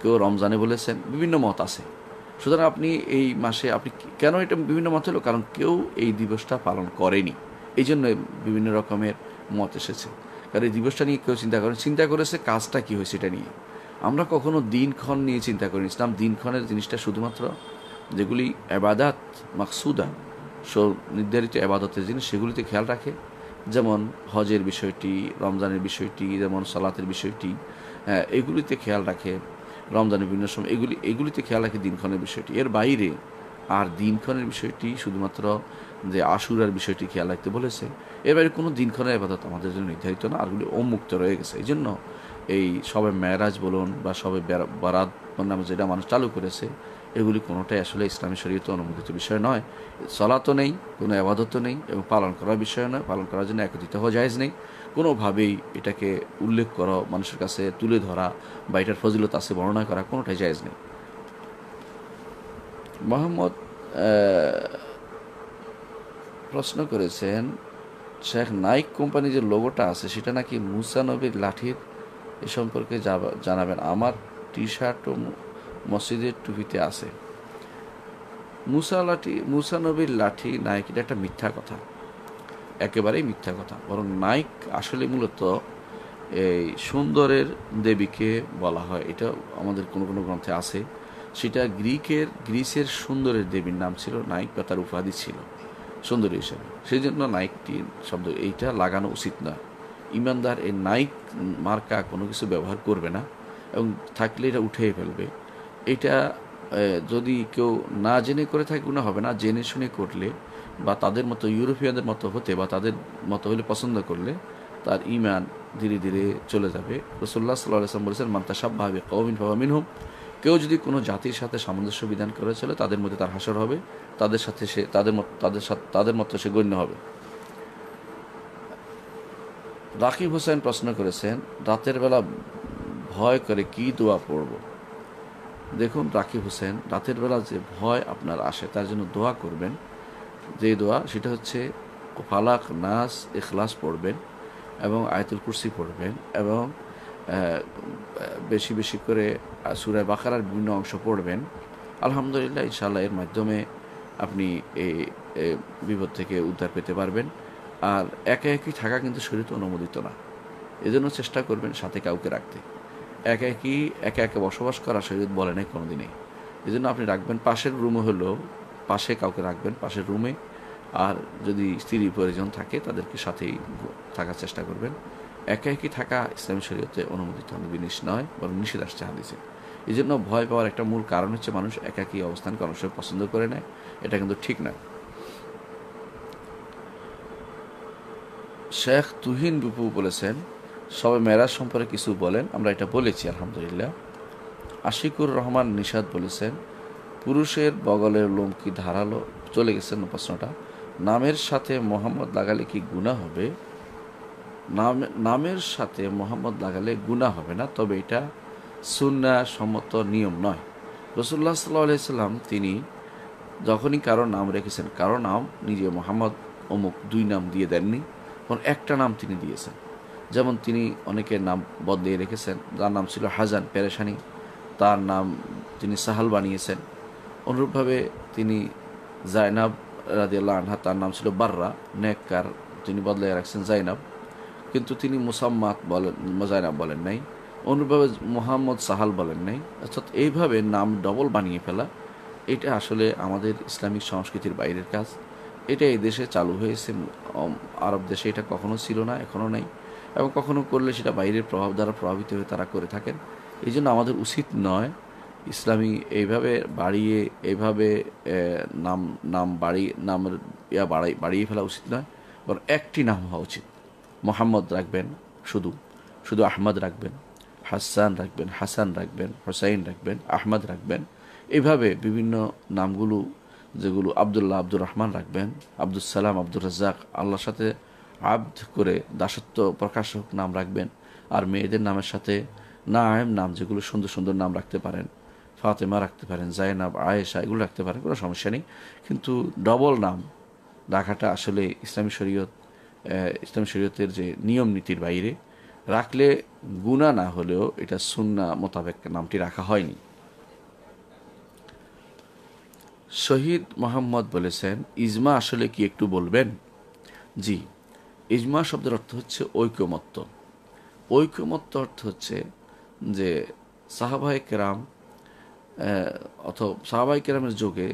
কেউ রমজানে বলেছেন বিভিন্ন মত আছে সুতরাং আপনি এই মাসে আপনি কেন এটা বিভিন্ন মত হলো কারণ কেউ এই দিবসটা পালন করেনি এই জন্য বিভিন্ন রকমের মত এসেছে কারণ এই দিবসটা নিয়ে কেউ চিন্তা করেন চিন্তা করেছে কাজটা কি হয়েছে এটা নিয়ে আমরা কখনো দিনক্ষণ নিয়ে চিন্তা করিনি ইসলাম দিনক্ষণের জিনিসটা শুধুমাত্র যেগুলি আবাদাত মাকসুদা নির্ধারিত আবাদতের জিনিস সেগুলিতে খেয়াল রাখে যেমন হজের বিষয়টি রমজানের বিষয়টি যেমন সালাতের বিষয়টি হ্যাঁ, এগুলিতে খেয়াল রাখে রমজানের বিভিন্ন সময় এগুলি এগুলিতে খেয়াল রাখে দিনক্ষণের বিষয়টি এর বাইরে আর দিনক্ষণের বিষয়টি শুধুমাত্র যে আশুরার বিষয়টি খেয়াল রাখতে বলেছে এর বাইরে কোনো দিনক্ষণের আবাদত আমাদের জন্য নির্ধারিত না আরগুলি অমুক্ত রয়ে গেছে এই জন্য এই সবে ম্যারাজ বলুন বা সবে বারাত নামে যেটা মানুষ চালু করেছে এগুলি কোনোটাই আসলে ইসলামী শরীয়তে অনুমোদিত বিষয় নয় চলাতো নেই কোনো আবাদত নেই এবং পালন করার বিষয় নয় পালন করার জন্য একত্রিত হওয়া জায়জ নেই কোনোভাবেই এটাকে উল্লেখ করা মানুষের কাছে তুলে ধরা বা এটার ফজিলত আছে বর্ণনা করা কোনোটাই জায়জ নেই মোহাম্মদ প্রশ্ন করেছেন শেখ নাইক কোম্পানি যে লোগোটা আছে সেটা নাকি মুসানবীর লাঠির এ সম্পর্কে জানাবেন আমার টি শার্ট ও মসজিদের টুপিতে আছে মুসা লাঠি মুসা নবীর লাঠি নায়ক এটা একটা মিথ্যা কথা একেবারেই মিথ্যা কথা বরং নায়ক আসলে মূলত এই সুন্দরের দেবীকে বলা হয় এটা আমাদের কোনো কোনো গ্রন্থে আছে সেটা গ্রিকের গ্রিসের সুন্দরের দেবীর নাম ছিল নায়ক বা তার উপাধি ছিল সুন্দরী হিসাবে সেই জন্য নায়িকটি শব্দ এইটা লাগানো উচিত নয় ইমানদার এই নায়িক মার্কা কোনো কিছু ব্যবহার করবে না এবং থাকলে এটা উঠেই ফেলবে এটা যদি কেউ না জেনে করে থাকে গুণা হবে না জেনে শুনে করলে বা তাদের মতো ইউরোপিয়ানদের মতো হতে বা তাদের মতো হলে পছন্দ করলে তার ইমান ধীরে ধীরে চলে যাবে রসোল্লা সাল্লাম বলেছেন মান্তা সাব ভাবে কৌমিন ভাবামিন হোম কেউ যদি কোনো জাতির সাথে সামঞ্জস্য বিধান করে চলে তাদের মধ্যে তার হাসর হবে তাদের সাথে সে তাদের তাদের সাথে তাদের মতো সে গণ্য হবে রাকিব হোসেন প্রশ্ন করেছেন রাতের বেলা ভয় করে কি দোয়া পড়বো দেখুন রাকিব হোসেন রাতের বেলা যে ভয় আপনার আসে তার জন্য দোয়া করবেন যে দোয়া সেটা হচ্ছে ফালাক নাস এখলাস পড়বেন এবং আয়তুল কুরসি পড়বেন এবং বেশি বেশি করে সুরায় বাকারার বিভিন্ন অংশ পড়বেন আলহামদুলিল্লাহ ইনশাল্লাহ এর মাধ্যমে আপনি এই বিপদ থেকে উদ্ধার পেতে পারবেন আর একে একই থাকা কিন্তু শরীর অনুমোদিত না এজন্য চেষ্টা করবেন সাথে কাউকে রাখতে এক একই একে একে বসবাস করা শরীয়ত বলে নাই কোনো দিনই এই জন্য আপনি রাখবেন পাশের রুমে হলো পাশে কাউকে রাখবেন পাশের রুমে আর যদি স্ত্রী প্রয়োজন থাকে তাদেরকে সাথেই থাকার চেষ্টা করবেন একা একই থাকা ইসলামী শরীয়তে অনুমোদিত জিনিস নয় বরং নিষেধ আসছে হাদিসে এই জন্য ভয় পাওয়ার একটা মূল কারণ হচ্ছে মানুষ একই অবস্থান করার সময় পছন্দ করে নেয় এটা কিন্তু ঠিক না শেখ তুহিন বিপু বলেছেন সবে মেরাজ সম্পর্কে কিছু বলেন আমরা এটা বলেছি আলহামদুলিল্লাহ আশিকুর রহমান নিষাদ বলেছেন পুরুষের বগলের লোম কি ধারালো চলে গেছেন উপাসনাটা নামের সাথে মোহাম্মদ লাগালে কি গুণা হবে নাম নামের সাথে মোহাম্মদ লাগালে গুণা হবে না তবে এটা সুন্না সম্মত নিয়ম নয় রসুল্লাহ সাল্লাহ সাল্লাম তিনি যখনই কারো নাম রেখেছেন কারো নাম নিজে মোহাম্মদ অমুক দুই নাম দিয়ে দেননি কোন একটা নাম তিনি দিয়েছেন যেমন তিনি অনেকের নাম বদলিয়ে রেখেছেন যার নাম ছিল হাজান পেরেশানি তার নাম তিনি সাহাল বানিয়েছেন অনুরূপভাবে তিনি জায়নাব রাদিয়াল্লাহ আনহা তার নাম ছিল বার্রা নেককার তিনি বদলিয়ে রাখছেন জাইনাব কিন্তু তিনি মুসাম্মাত বলেন জাইনাব বলেন নাই অনুরূপভাবে মোহাম্মদ সাহাল বলেন নাই অর্থাৎ এইভাবে নাম ডবল বানিয়ে ফেলা এটা আসলে আমাদের ইসলামিক সংস্কৃতির বাইরের কাজ এটা এই দেশে চালু হয়েছে আরব দেশে এটা কখনো ছিল না এখনও নেই এবং কখনো করলে সেটা বাইরের প্রভাব দ্বারা প্রভাবিত হয়ে তারা করে থাকেন এই জন্য আমাদের উচিত নয় ইসলামী এইভাবে বাড়িয়ে এইভাবে নাম নাম বাড়ি নামের ইয়া বাড়াই বাড়িয়ে ফেলা উচিত নয় বরং একটি নাম হওয়া উচিত মোহাম্মদ রাখবেন শুধু শুধু আহমদ রাখবেন হাসান রাখবেন হাসান রাখবেন হোসাইন রাখবেন আহমদ রাখবেন এভাবে বিভিন্ন নামগুলো যেগুলো আবদুল্লাহ আব্দুর রহমান রাখবেন আব্দুল সালাম আব্দুর রাজ্জাক আল্লাহর সাথে আব্দ করে দাসত্ব প্রকাশক নাম রাখবেন আর মেয়েদের নামের সাথে নাম নাম যেগুলো সুন্দর সুন্দর নাম রাখতে পারেন ফাতেমা রাখতে পারেন জায়নাব আয়েশা এগুলো রাখতে পারেন কোনো সমস্যা নেই কিন্তু ডবল নাম রাখাটা আসলে ইসলামী শরীয়ত ইসলামী শরীয়তের যে নিয়ম নীতির বাইরে রাখলে গুণা না হলেও এটা সুন্না মোতাবেক নামটি রাখা হয়নি শহীদ মোহাম্মদ বলেছেন ইজমা আসলে কি একটু বলবেন জি ইজমা শব্দের অর্থ হচ্ছে ঐক্যমত্য ঐক্যমত্য অর্থ হচ্ছে যে সাহাবাই কেরাম অথবা সাহাবাহিক কেরামের যোগে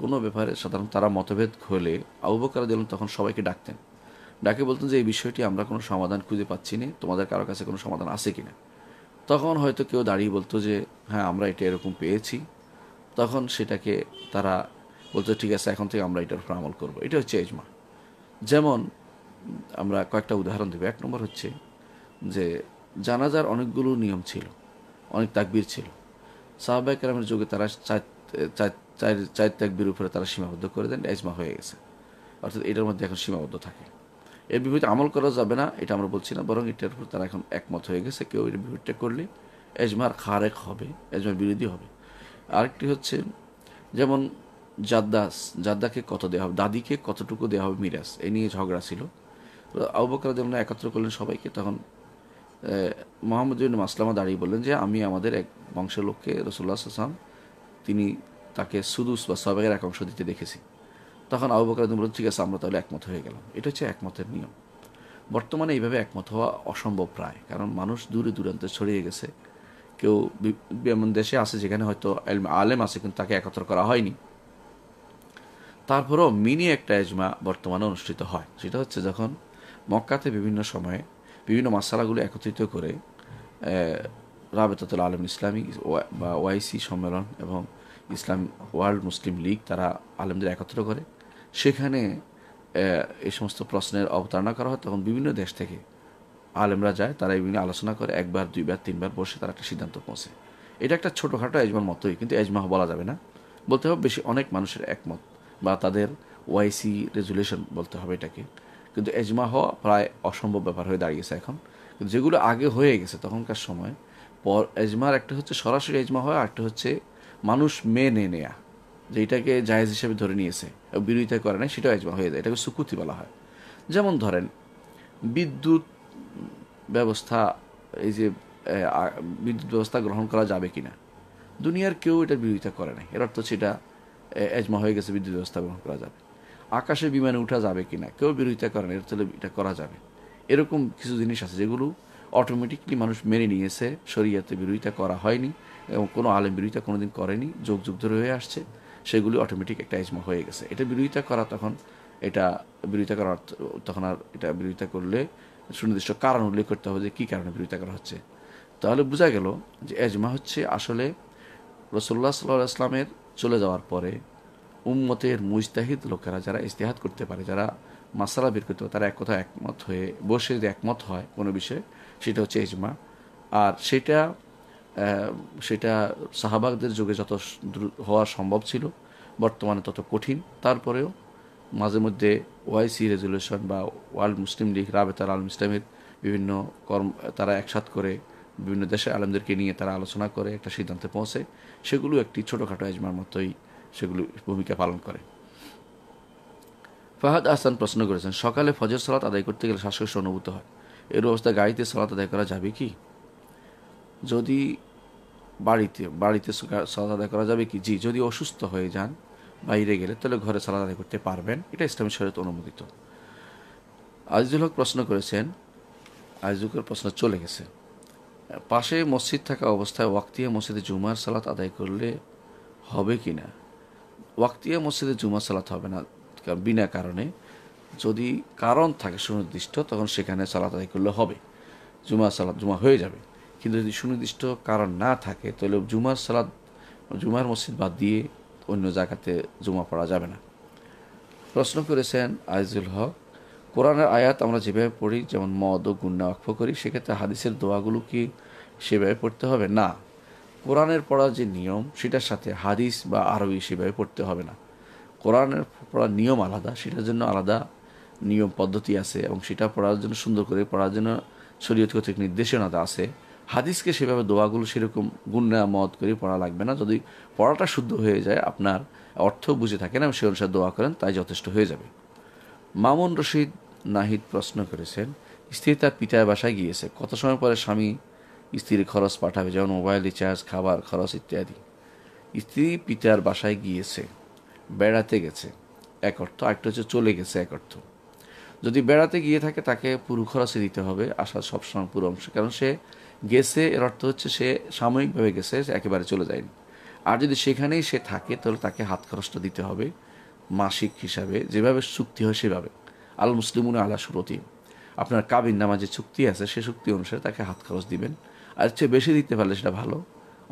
কোনো ব্যাপারে সাধারণত তারা মতভেদ হলে আবুবকার দিলেন তখন সবাইকে ডাকতেন ডাকে বলতেন যে এই বিষয়টি আমরা কোনো সমাধান খুঁজে পাচ্ছি না তোমাদের কারো কাছে কোনো সমাধান আছে কি না তখন হয়তো কেউ দাঁড়িয়ে বলতো যে হ্যাঁ আমরা এটা এরকম পেয়েছি তখন সেটাকে তারা বলতো ঠিক আছে এখন থেকে আমরা এটার উপর আমল করবো এটা হচ্ছে এজমা যেমন আমরা কয়েকটা উদাহরণ দেব এক নম্বর হচ্ছে যে জানাজার অনেকগুলো নিয়ম ছিল অনেক তাকবির ছিল সাহাবাহ কেরামের যুগে তারা চার চার তাকবির উপরে তারা সীমাবদ্ধ করে দেন এজমা হয়ে গেছে অর্থাৎ এটার মধ্যে এখন সীমাবদ্ধ থাকে এর বিপরীতে আমল করা যাবে না এটা আমরা বলছি না বরং এটার উপর তারা এখন একমত হয়ে গেছে কেউ এর বিপরীতটা করলে এজমার খারেক হবে এজমার বিরোধী হবে আরেকটি হচ্ছে যেমন জাদ্দাস জাদ্দাকে কত দেওয়া হবে দাদিকে কতটুকু দেওয়া হবে মিরাজ এ নিয়ে ঝগড়া ছিল আবু বকর একত্র করলেন সবাইকে তখন মোহাম্মদ আসলামা মাসলামা দাঁড়িয়ে বললেন যে আমি আমাদের এক বংশের লোককে রসুল্লাহ আসলাম তিনি তাকে সুদুস বা সবাইয়ের এক অংশ দিতে দেখেছি তখন আবুবকর আদম বললেন ঠিক আছে আমরা তাহলে একমত হয়ে গেলাম এটা হচ্ছে একমতের নিয়ম বর্তমানে এইভাবে একমত হওয়া অসম্ভব প্রায় কারণ মানুষ দূরে দূরান্তে ছড়িয়ে গেছে কেউ এমন দেশে আছে যেখানে হয়তো আলেম আছে কিন্তু তাকে একত্র করা হয়নি তারপরেও মিনি একটা এজমা বর্তমানে অনুষ্ঠিত হয় সেটা হচ্ছে যখন মক্কাতে বিভিন্ন সময়ে বিভিন্ন মাসালাগুলো একত্রিত করে রাবেতাতুল আলম ইসলামী বা ওয়াইসি সম্মেলন এবং ইসলাম ওয়ার্ল্ড মুসলিম লীগ তারা আলেমদের একত্র করে সেখানে এই সমস্ত প্রশ্নের অবতারণা করা হয় তখন বিভিন্ন দেশ থেকে আলেমরা যায় তারা এই আলোচনা করে একবার দুইবার তিনবার বসে তারা একটা সিদ্ধান্ত পৌঁছে এটা একটা ছোটোখাটো এজমার মতোই কিন্তু এজমাহ বলা যাবে না বলতে হবে বেশি অনেক মানুষের একমত বা তাদের ওয়াইসি রেজুলেশন বলতে হবে এটাকে কিন্তু এজমা হওয়া প্রায় অসম্ভব ব্যাপার হয়ে দাঁড়িয়েছে এখন কিন্তু যেগুলো আগে হয়ে গেছে তখনকার সময় পর এজমার একটা হচ্ছে সরাসরি এজমা হওয়া একটা হচ্ছে মানুষ মেনে নেয়া যে এটাকে জায়েজ হিসেবে ধরে নিয়েছে বিরোধিতা করে নাই সেটাও এজমা হয়ে যায় এটাকে সুকুতি বলা হয় যেমন ধরেন বিদ্যুৎ ব্যবস্থা এই যে বিদ্যুৎ ব্যবস্থা গ্রহণ করা যাবে কি না দুনিয়ার কেউ এটার বিরোধিতা করে নাই এর অর্থ সেটা এজমা হয়ে গেছে বিদ্যুৎ ব্যবস্থা গ্রহণ করা যাবে আকাশে বিমানে উঠা যাবে কি না কেউ বিরোধিতা করেন এর তাহলে এটা করা যাবে এরকম কিছু জিনিস আছে যেগুলো অটোমেটিকলি মানুষ মেনে নিয়েছে শরিয়াতে বিরোধিতা করা হয়নি এবং কোনো আলেম বিরোধিতা কোনোদিন করেনি যোগ যুগ ধরে হয়ে আসছে সেগুলি অটোমেটিক একটা ইজমা হয়ে গেছে এটা বিরোধিতা করা তখন এটা বিরোধিতা করার তখন আর এটা বিরোধিতা করলে সুনির্দিষ্ট কারণ উল্লেখ করতে হবে যে কী কারণে বিরোধিতা করা হচ্ছে তাহলে বোঝা গেল যে এজমা হচ্ছে আসলে রসল্লা সাল্লাহ আসলামের চলে যাওয়ার পরে উম্মতের মুজতাহিদ লোকেরা যারা ইস্তেহাত করতে পারে যারা মাসালা বের করতে পারে তারা এক কথা একমত হয়ে বসে যদি একমত হয় কোনো বিষয়ে সেটা হচ্ছে এজমা আর সেটা সেটা সাহাবাগদের যুগে যত হওয়া সম্ভব ছিল বর্তমানে তত কঠিন তারপরেও মাঝে মধ্যে ওয়াইসি রেজলিউশন বা ওয়ার্ল্ড মুসলিম লীগ রাবেতার আলম ইসলামের বিভিন্ন কর্ম তারা একসাথ করে বিভিন্ন দেশের আলমদেরকে নিয়ে তারা আলোচনা করে একটা সিদ্ধান্তে পৌঁছে সেগুলো একটি ছোটোখাটো এজমার মতোই সেগুলি ভূমিকা পালন করে ফাহাদ আহসান প্রশ্ন করেছেন সকালে ফজর সালাত আদায় করতে গেলে শ্বাসকষ্ট অনুভূত হয় এর অবস্থায় গাড়িতে সালাত আদায় করা যাবে কি যদি বাড়িতে বাড়িতে সালাদ আদায় করা যাবে কি জি যদি অসুস্থ হয়ে যান বাইরে গেলে তাহলে ঘরে সালাদ আদায় করতে পারবেন এটা ইসলামী শরীর অনুমোদিত আজিজুল হক প্রশ্ন করেছেন আজিজুকের প্রশ্ন চলে গেছে পাশে মসজিদ থাকা অবস্থায় ওয়াক্তিয়া মসজিদে জুমার সালাত আদায় করলে হবে কি না ওয়াক্তিয়া মসজিদে জুমা সালাত হবে না বিনা কারণে যদি কারণ থাকে সুনির্দিষ্ট তখন সেখানে সালাত আদায় করলে হবে জুমা সালাত জুমা হয়ে যাবে কিন্তু যদি সুনির্দিষ্ট কারণ না থাকে তাহলে জুমার সালাদ জুমার মসজিদ বাদ দিয়ে অন্য জায়গাতে জুমা পড়া যাবে না প্রশ্ন করেছেন আইজুল হক কোরআনের আয়াত আমরা যেভাবে পড়ি যেমন মদ ও গুন্না অক্ষ করি সেক্ষেত্রে হাদিসের দোয়াগুলো কি সেভাবে পড়তে হবে না কোরআনের পড়া যে নিয়ম সেটার সাথে হাদিস বা আরবি সেভাবে পড়তে হবে না কোরআনের পড়ার নিয়ম আলাদা সেটার জন্য আলাদা নিয়ম পদ্ধতি আছে এবং সেটা পড়ার জন্য সুন্দর করে পড়ার জন্য শরীয়ত কর্তৃক নির্দেশনাটা আছে হাদিসকে সেভাবে দোয়াগুলো সেরকম গুণামত করে পড়া লাগবে না যদি পড়াটা শুদ্ধ হয়ে যায় আপনার অর্থ বুঝে থাকেন এবং সে অনুসারে দোয়া করেন তাই যথেষ্ট হয়ে যাবে মামুন রশিদ নাহিদ প্রশ্ন করেছেন স্ত্রী তার পিতার বাসায় গিয়েছে কত সময় পরে স্বামী স্ত্রীর খরচ পাঠাবে যেমন মোবাইল রিচার্জ খাবার খরচ ইত্যাদি স্ত্রী পিতার বাসায় গিয়েছে বেড়াতে গেছে এক অর্থ একটা হচ্ছে চলে গেছে এক অর্থ যদি বেড়াতে গিয়ে থাকে তাকে পুরো খরচে দিতে হবে আসা সবসময় পুরো অংশ কারণ সে গেছে এর অর্থ হচ্ছে সে সাময়িকভাবে গেছে একেবারে চলে যায়নি আর যদি সেখানেই সে থাকে তাহলে তাকে হাত খরচটা দিতে হবে মাসিক হিসাবে যেভাবে চুক্তি হয় সেভাবে আল মুসলিমুন আলা সুরতি আপনার কাবিন নামা যে চুক্তি আছে সে চুক্তি অনুসারে তাকে হাত খরচ দিবেন আর চেয়ে বেশি দিতে পারলে সেটা ভালো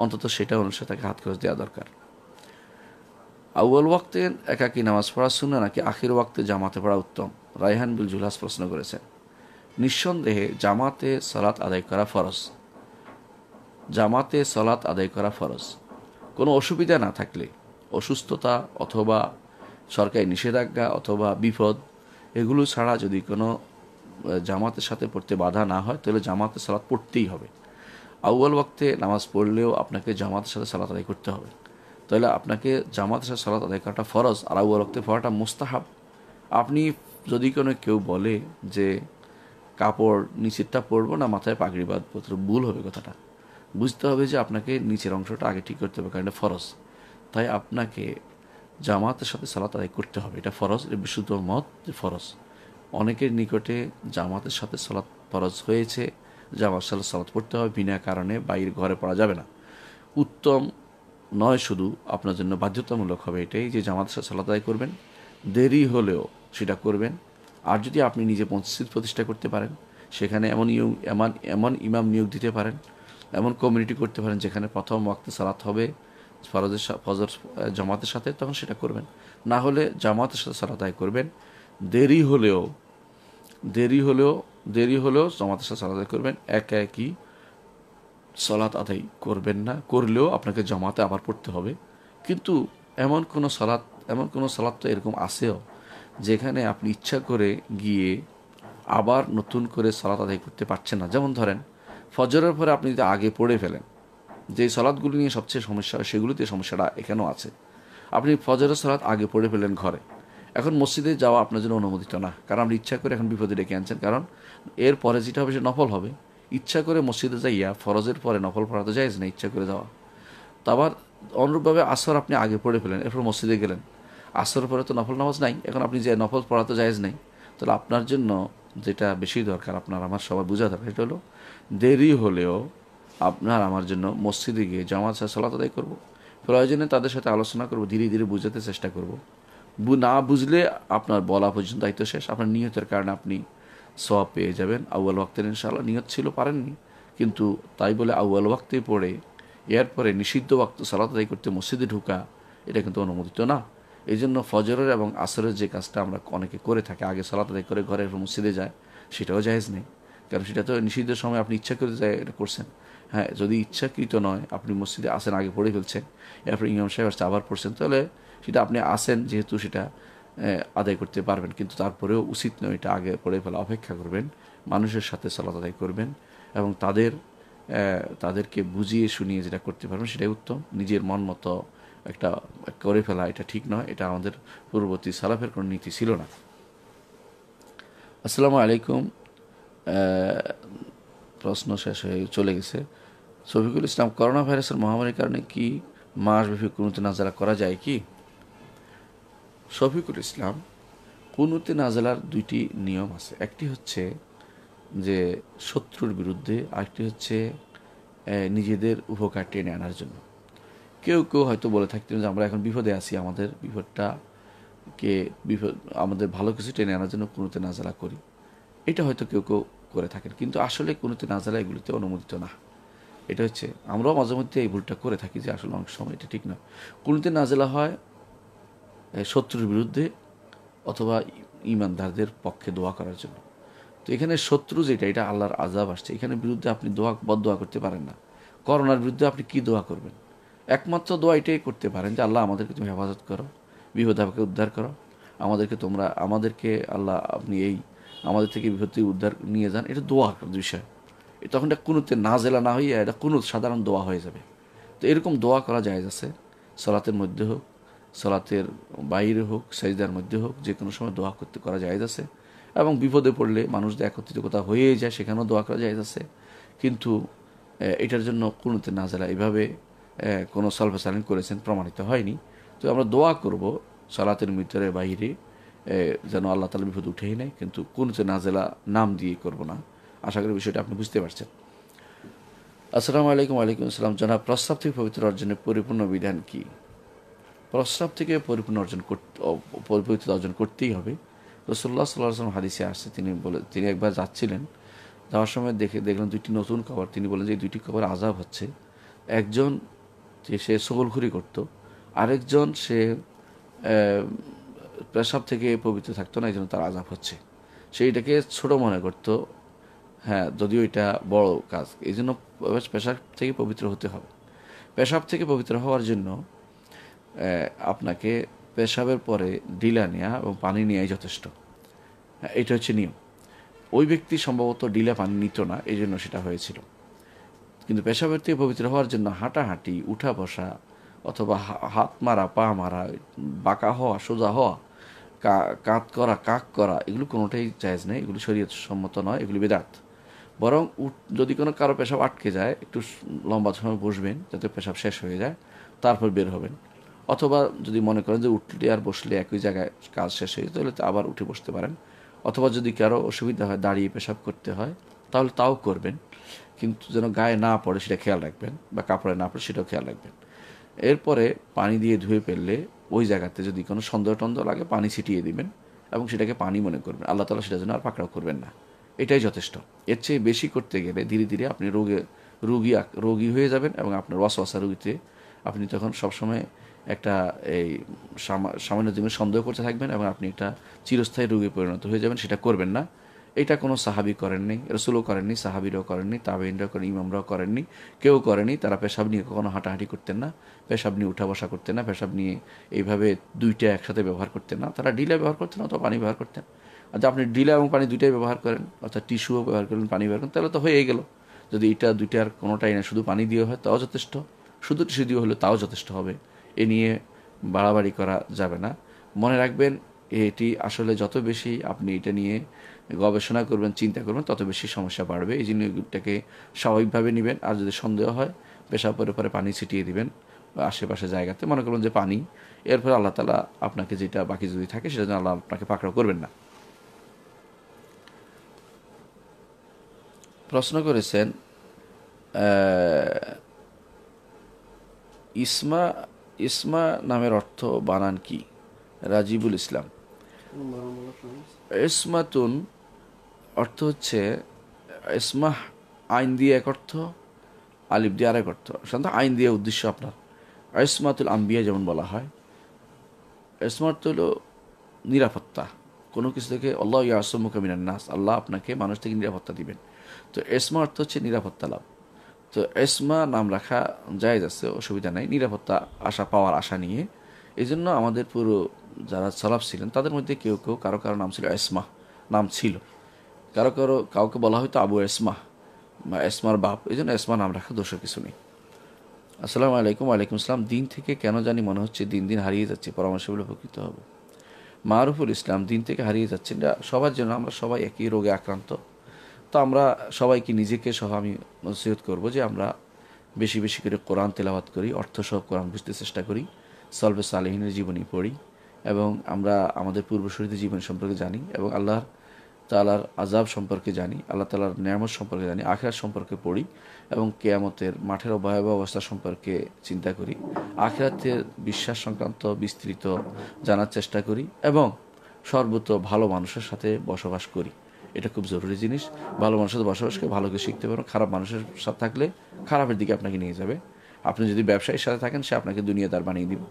অন্তত সেটা অনুসারে তাকে হাত খরচ দেওয়া দরকার আউ্বাল ওয়াক্তে একাকি নামাজ পড়া শুনে নাকি আখির ওয়াক্তে জামাতে পড়া উত্তম রায়হান বিল জুলাস প্রশ্ন করেছেন নিঃসন্দেহে জামাতে সালাত আদায় করা ফরজ জামাতে সালাত আদায় করা ফরজ কোনো অসুবিধা না থাকলে অসুস্থতা অথবা সরকারি নিষেধাজ্ঞা অথবা বিপদ এগুলো ছাড়া যদি কোনো জামাতের সাথে পড়তে বাধা না হয় তাহলে জামাতে সালাত পড়তেই হবে আউ্বাল ওয়াক্তে নামাজ পড়লেও আপনাকে জামাতের সাথে সালাত আদায় করতে হবে তাহলে আপনাকে জামাতের সাথে সালাত আদায় করাটা ফরজ আর আউ্বাল ওয়াক্তে পড়াটা মোস্তাহাব আপনি যদি কোনো কেউ বলে যে কাপড় নিচেরটা পরবো না মাথায় পাগড়ি বাঁধবো ভুল হবে কথাটা বুঝতে হবে যে আপনাকে নিচের অংশটা আগে ঠিক করতে হবে কারণ এটা ফরজ তাই আপনাকে জামাতের সাথে সালাত আদায় করতে হবে এটা ফরজ এটা বিশুদ্ধ মত যে ফরজ অনেকের নিকটে জামাতের সাথে সালাত ফরজ হয়েছে জামা সাল সালাত পড়তে হবে বিনা কারণে বাইরে ঘরে পড়া যাবে না উত্তম নয় শুধু আপনার জন্য বাধ্যতামূলক হবে এটাই যে জামাত সালাত আদায় করবেন দেরি হলেও সেটা করবেন আর যদি আপনি নিজে মসজিদ প্রতিষ্ঠা করতে পারেন সেখানে এমন এমন এমন ইমাম নিয়োগ দিতে পারেন এমন কমিউনিটি করতে পারেন যেখানে প্রথম ওয়াক্তে সালাত হবে ফরজের ফজর জামাতের সাথে তখন সেটা করবেন না হলে জামাতের সাথে সালাত আদায় করবেন দেরি হলেও দেরি হলেও দেরি হলেও জমাতের সাথে সালাদ করবেন একা একই সালাত আদায় করবেন না করলেও আপনাকে জমাতে আবার পড়তে হবে কিন্তু এমন কোনো সালাত এমন কোনো সালাত তো এরকম আসেও যেখানে আপনি ইচ্ছা করে গিয়ে আবার নতুন করে সালাত আদায় করতে পারছেন না যেমন ধরেন ফজরের পরে আপনি যদি আগে পড়ে ফেলেন যে সালাদগুলি নিয়ে সবচেয়ে সমস্যা হয় সেগুলিতে সমস্যাটা এখানেও আছে আপনি ফজরের সালাত আগে পড়ে ফেলেন ঘরে এখন মসজিদে যাওয়া আপনার জন্য অনুমোদিত না কারণ আপনি ইচ্ছা করে এখন বিপদে ডেকে আনছেন কারণ এর পরে যেটা হবে সে নফল হবে ইচ্ছা করে মসজিদে যাইয়া ফরজের পরে নফল পড়া তো যায় না ইচ্ছা করে যাওয়া তো আবার অনুরূপভাবে আসর আপনি আগে পড়ে ফেলেন এরপর মসজিদে গেলেন আসর পরে তো নফল নামাজ নাই এখন আপনি যে নফল পড়া তো যায়জ নাই তাহলে আপনার জন্য যেটা বেশি দরকার আপনার আমার সবার বোঝা দরকার সেটা হলো দেরি হলেও আপনার আমার জন্য মসজিদে গিয়ে জামাত সলাত আদায় করবো প্রয়োজনে তাদের সাথে আলোচনা করব ধীরে ধীরে বুঝাতে চেষ্টা করব না বুঝলে আপনার বলা পর্যন্ত দায়িত্ব শেষ আপনার নিয়তের কারণে আপনি সব পেয়ে যাবেন আউ্বাল ওয়াক্তের ইনশাল্লাহ নিয়ত ছিল পারেননি কিন্তু তাই বলে আউ্বাল ওয়াক্তে পড়ে এরপরে নিষিদ্ধ ওয়াক্ত সালাত আদায় করতে মসজিদে ঢুকা এটা কিন্তু অনুমোদিত না এই জন্য ফজরের এবং আসরের যে কাজটা আমরা অনেকে করে থাকি আগে সালাত আদায় করে ঘরে মসজিদে যায় সেটাও জায়েজ নেই কারণ সেটা তো নিষিদ্ধ সময় আপনি ইচ্ছা করে যায় এটা করছেন হ্যাঁ যদি ইচ্ছাকৃত নয় আপনি মসজিদে আসেন আগে পড়ে ফেলছেন এরপরে ইমাম সাহেব আসছে আবার পড়ছেন তাহলে সেটা আপনি আসেন যেহেতু সেটা আদায় করতে পারবেন কিন্তু তারপরেও উচিত নয় এটা আগে পরে ফেলা অপেক্ষা করবেন মানুষের সাথে সালাত আদায় করবেন এবং তাদের তাদেরকে বুঝিয়ে শুনিয়ে যেটা করতে পারবেন সেটাই উত্তম নিজের মন মতো একটা করে ফেলা এটা ঠিক নয় এটা আমাদের পূর্ববর্তী সালাফের কোনো নীতি ছিল না আসসালামু আলাইকুম প্রশ্ন শেষ হয়ে চলে গেছে শফিকুল ইসলাম করোনা ভাইরাসের মহামারীর কারণে কি মাসব্যাপী কোনো নাজারা করা যায় কি শফিকুল ইসলাম কুনুতে নাজালার দুইটি নিয়ম আছে একটি হচ্ছে যে শত্রুর বিরুদ্ধে আরেকটি হচ্ছে নিজেদের উপকার টেনে আনার জন্য কেউ কেউ হয়তো বলে থাকতেন যে আমরা এখন বিপদে আছি আমাদের বিপদটা কে বিপদ আমাদের ভালো কিছু টেনে আনার জন্য কোনোতে নাজালা করি এটা হয়তো কেউ কেউ করে থাকেন কিন্তু আসলে কোনোতে নাজালা এগুলিতে অনুমোদিত না এটা হচ্ছে আমরাও মাঝে মধ্যে এই ভুলটা করে থাকি যে আসলে অনেক সময় এটা ঠিক না কোনোতে নাজালা হয় শত্রুর বিরুদ্ধে অথবা ইমানদারদের পক্ষে দোয়া করার জন্য তো এখানে শত্রু যেটা এটা আল্লাহর আজাব আসছে এখানে বিরুদ্ধে আপনি দোয়া বদোয়া করতে পারেন না করোনার বিরুদ্ধে আপনি কি দোয়া করবেন একমাত্র দোয়া এটাই করতে পারেন যে আল্লাহ আমাদেরকে তুমি হেফাজত করো বিপদাপকে উদ্ধার করো আমাদেরকে তোমরা আমাদেরকে আল্লাহ আপনি এই আমাদের থেকে বিপদ উদ্ধার নিয়ে যান এটা দোয়া বিষয় তখন এটা কুনুতে না জেলা না হইয়া এটা কুনুত সাধারণ দোয়া হয়ে যাবে তো এরকম দোয়া করা যায় আছে সলাতের মধ্যে হোক সলাতের বাইরে হোক সাইজদার মধ্যে হোক যে কোনো সময় দোয়া করতে করা যায় আছে এবং বিপদে পড়লে মানুষদের একত্রিত কথা হয়ে যায় সেখানেও দোয়া করা যায় আছে কিন্তু এটার জন্য কোনোতে না যারা এভাবে কোনো সালফা সালিন করেছেন প্রমাণিত হয়নি তো আমরা দোয়া করব সালাতের মিতরে বাইরে যেন আল্লাহ তালা বিপদ উঠেই নেয় কিন্তু কোনোতে নাজেলা নাম দিয়ে করব না আশা করি বিষয়টা আপনি বুঝতে পারছেন আসসালামু আলাইকুম আলাইকুম আসসালাম জনাব প্রস্তাব থেকে পবিত্র অর্জনের পরিপূর্ণ বিধান কী প্রস্রাব থেকে পরিপূর্ণ অর্জন পরিপূর্ণতা অর্জন করতেই হবে রসুল্লাহ সাল্লাহ হাদিসে আসছে তিনি বলে তিনি একবার যাচ্ছিলেন যাওয়ার সময় দেখে দেখলেন দুইটি নতুন খবর তিনি বলেন যে দুইটি খবর আজাব হচ্ছে একজন যে সে সবলঘুরি করত আরেকজন সে পেশাব থেকে পবিত্র থাকতো না এই জন্য তার আজাব হচ্ছে সেইটাকে ছোট মনে করত হ্যাঁ যদিও এটা বড় কাজ এই জন্য পেশাব থেকে পবিত্র হতে হবে পেশাব থেকে পবিত্র হওয়ার জন্য আপনাকে পেশাবের পরে ডিলা নেওয়া এবং পানি নেওয়াই যথেষ্ট এটা হচ্ছে নিয়ম ওই ব্যক্তি সম্ভবত ডিলা পানি নিত না এই জন্য সেটা হয়েছিল কিন্তু পেশাবের থেকে পবিত্র হওয়ার জন্য হাঁটাহাঁটি উঠা বসা অথবা হাত মারা পা মারা বাঁকা হওয়া সোজা হওয়া কাঁত করা কাক করা এগুলো কোনোটাই চাইজ নেই এগুলো শরীর সম্মত নয় এগুলি বেদাত বরং যদি কোনো কারো পেশাব আটকে যায় একটু লম্বা সময় বসবেন যাতে পেশাব শেষ হয়ে যায় তারপর বের হবেন অথবা যদি মনে করেন যে উঠলে আর বসলে একই জায়গায় কাজ শেষ হয়ে তাহলে আবার উঠে বসতে পারেন অথবা যদি কারো অসুবিধা হয় দাঁড়িয়ে পেশাব করতে হয় তাহলে তাও করবেন কিন্তু যেন গায়ে না পড়ে সেটা খেয়াল রাখবেন বা কাপড়ে না পড়ে সেটাও খেয়াল রাখবেন এরপরে পানি দিয়ে ধুয়ে ফেললে ওই জায়গাতে যদি কোনো সন্দেহ টন্দেহ লাগে পানি ছিটিয়ে দিবেন এবং সেটাকে পানি মনে করবেন আল্লাহ তালা সেটা যেন আর পাকড়াও করবেন না এটাই যথেষ্ট এর চেয়ে বেশি করতে গেলে ধীরে ধীরে আপনি রোগে রোগী রোগী হয়ে যাবেন এবং আপনার ওয়াসওয়াসা রোগীতে আপনি তখন সবসময় একটা এই সামান্য তুমি সন্দেহ করতে থাকবেন এবং আপনি একটা চিরস্থায়ী রোগে পরিণত হয়ে যাবেন সেটা করবেন না এটা কোনো সাহাবি করেননি রসুলও করেননি সাহাবিরাও করেননি তাবেইনরাও করেন ইমামরাও করেননি কেউ করেনি তারা পেশাব নিয়ে কখনো হাঁটাহাঁটি করতেন না পেশাব নিয়ে উঠা বসা করতেন না পেশাব নিয়ে এইভাবে দুইটা একসাথে ব্যবহার করতেন না তারা ডিলা ব্যবহার করতেন অথবা পানি ব্যবহার করতেন আচ্ছা আপনি ডিলা এবং পানি দুইটাই ব্যবহার করেন অর্থাৎ টিস্যুও ব্যবহার করেন পানি ব্যবহার করেন তাহলে তো হয়ে গেল যদি এটা দুইটার কোনোটাই না শুধু পানি দিয়ে হয় তাও যথেষ্ট শুধু টিস্যু দিয়ে হলে তাও যথেষ্ট হবে এ নিয়ে বাড়াবাড়ি করা যাবে না মনে রাখবেন এটি আসলে যত বেশি আপনি এটা নিয়ে গবেষণা করবেন চিন্তা করবেন তত বেশি সমস্যা বাড়বে এই জিনিসটাকে স্বাভাবিকভাবে নেবেন আর যদি সন্দেহ হয় পেশা পরে পরে পানি ছিটিয়ে দিবেন আশেপাশে জায়গাতে মনে করবেন যে পানি এরপরে আল্লাহ তালা আপনাকে যেটা বাকি যদি থাকে সেটা যেন আল্লাহ আপনাকে পাকড়াও করবেন না প্রশ্ন করেছেন ইসমা ইসমা নামের অর্থ বানান কি রাজিবুল ইসলাম ইসমাতুন অর্থ হচ্ছে ইসমাহ আইন দিয়ে এক অর্থ আলিফ দিয়ে আরেক অর্থ সাধারণত আইন দিয়ে উদ্দেশ্য আপনার ইসমাতুল আম্বিয়া যেমন বলা হয় ইসমাত হল নিরাপত্তা কোনো কিছু থেকে আল্লাহ ইয়াসমুখ নাস আল্লাহ আপনাকে মানুষ থেকে নিরাপত্তা দিবেন তো এসমা অর্থ হচ্ছে নিরাপত্তা লাভ তো এসমা নাম রাখা যায় আছে অসুবিধা নাই নিরাপত্তা আশা পাওয়ার আশা নিয়ে এই জন্য আমাদের পুরো যারা সালাফ ছিলেন তাদের মধ্যে কেউ কেউ কারো কারো নাম ছিল এসমা নাম ছিল কারো কারো কাউকে বলা হয়তো আবু এসমা বা এসমার বাপ এই জন্য এসমা নাম রাখা দোষের কিছু নেই আসসালামু আলাইকুম আলাইকুম আসসালাম দিন থেকে কেন জানি মনে হচ্ছে দিন দিন হারিয়ে যাচ্ছে পরামর্শগুলো উপকৃত হবে মারুফুল ইসলাম দিন থেকে হারিয়ে যাচ্ছে সবার জন্য আমরা সবাই একই রোগে আক্রান্ত তো আমরা সবাইকে নিজেকে সহ আমি নসিহত করব যে আমরা বেশি বেশি করে কোরআন তেলাওয়াত করি অর্থ সহ কোরআন বুঝতে চেষ্টা করি সলবে সালেহিনের জীবনী পড়ি এবং আমরা আমাদের পূর্বশরীদের জীবন সম্পর্কে জানি এবং আল্লাহর তালার আজাব সম্পর্কে জানি আল্লাহ তালার নিয়ামত সম্পর্কে জানি আখেরাত সম্পর্কে পড়ি এবং কেয়ামতের মাঠের ভয়াবহ অবস্থা সম্পর্কে চিন্তা করি আখেরাতের বিশ্বাস সংক্রান্ত বিস্তৃত জানার চেষ্টা করি এবং সর্বত ভালো মানুষের সাথে বসবাস করি এটা খুব জরুরি জিনিস ভালো মানুষের সাথে বসবাস করে ভালোকে শিখতে পারবেন খারাপ মানুষের সাথে থাকলে খারাপের দিকে আপনাকে নিয়ে যাবে আপনি যদি ব্যবসায়ীর সাথে থাকেন সে আপনাকে দুনিয়াদার বানিয়ে দিবে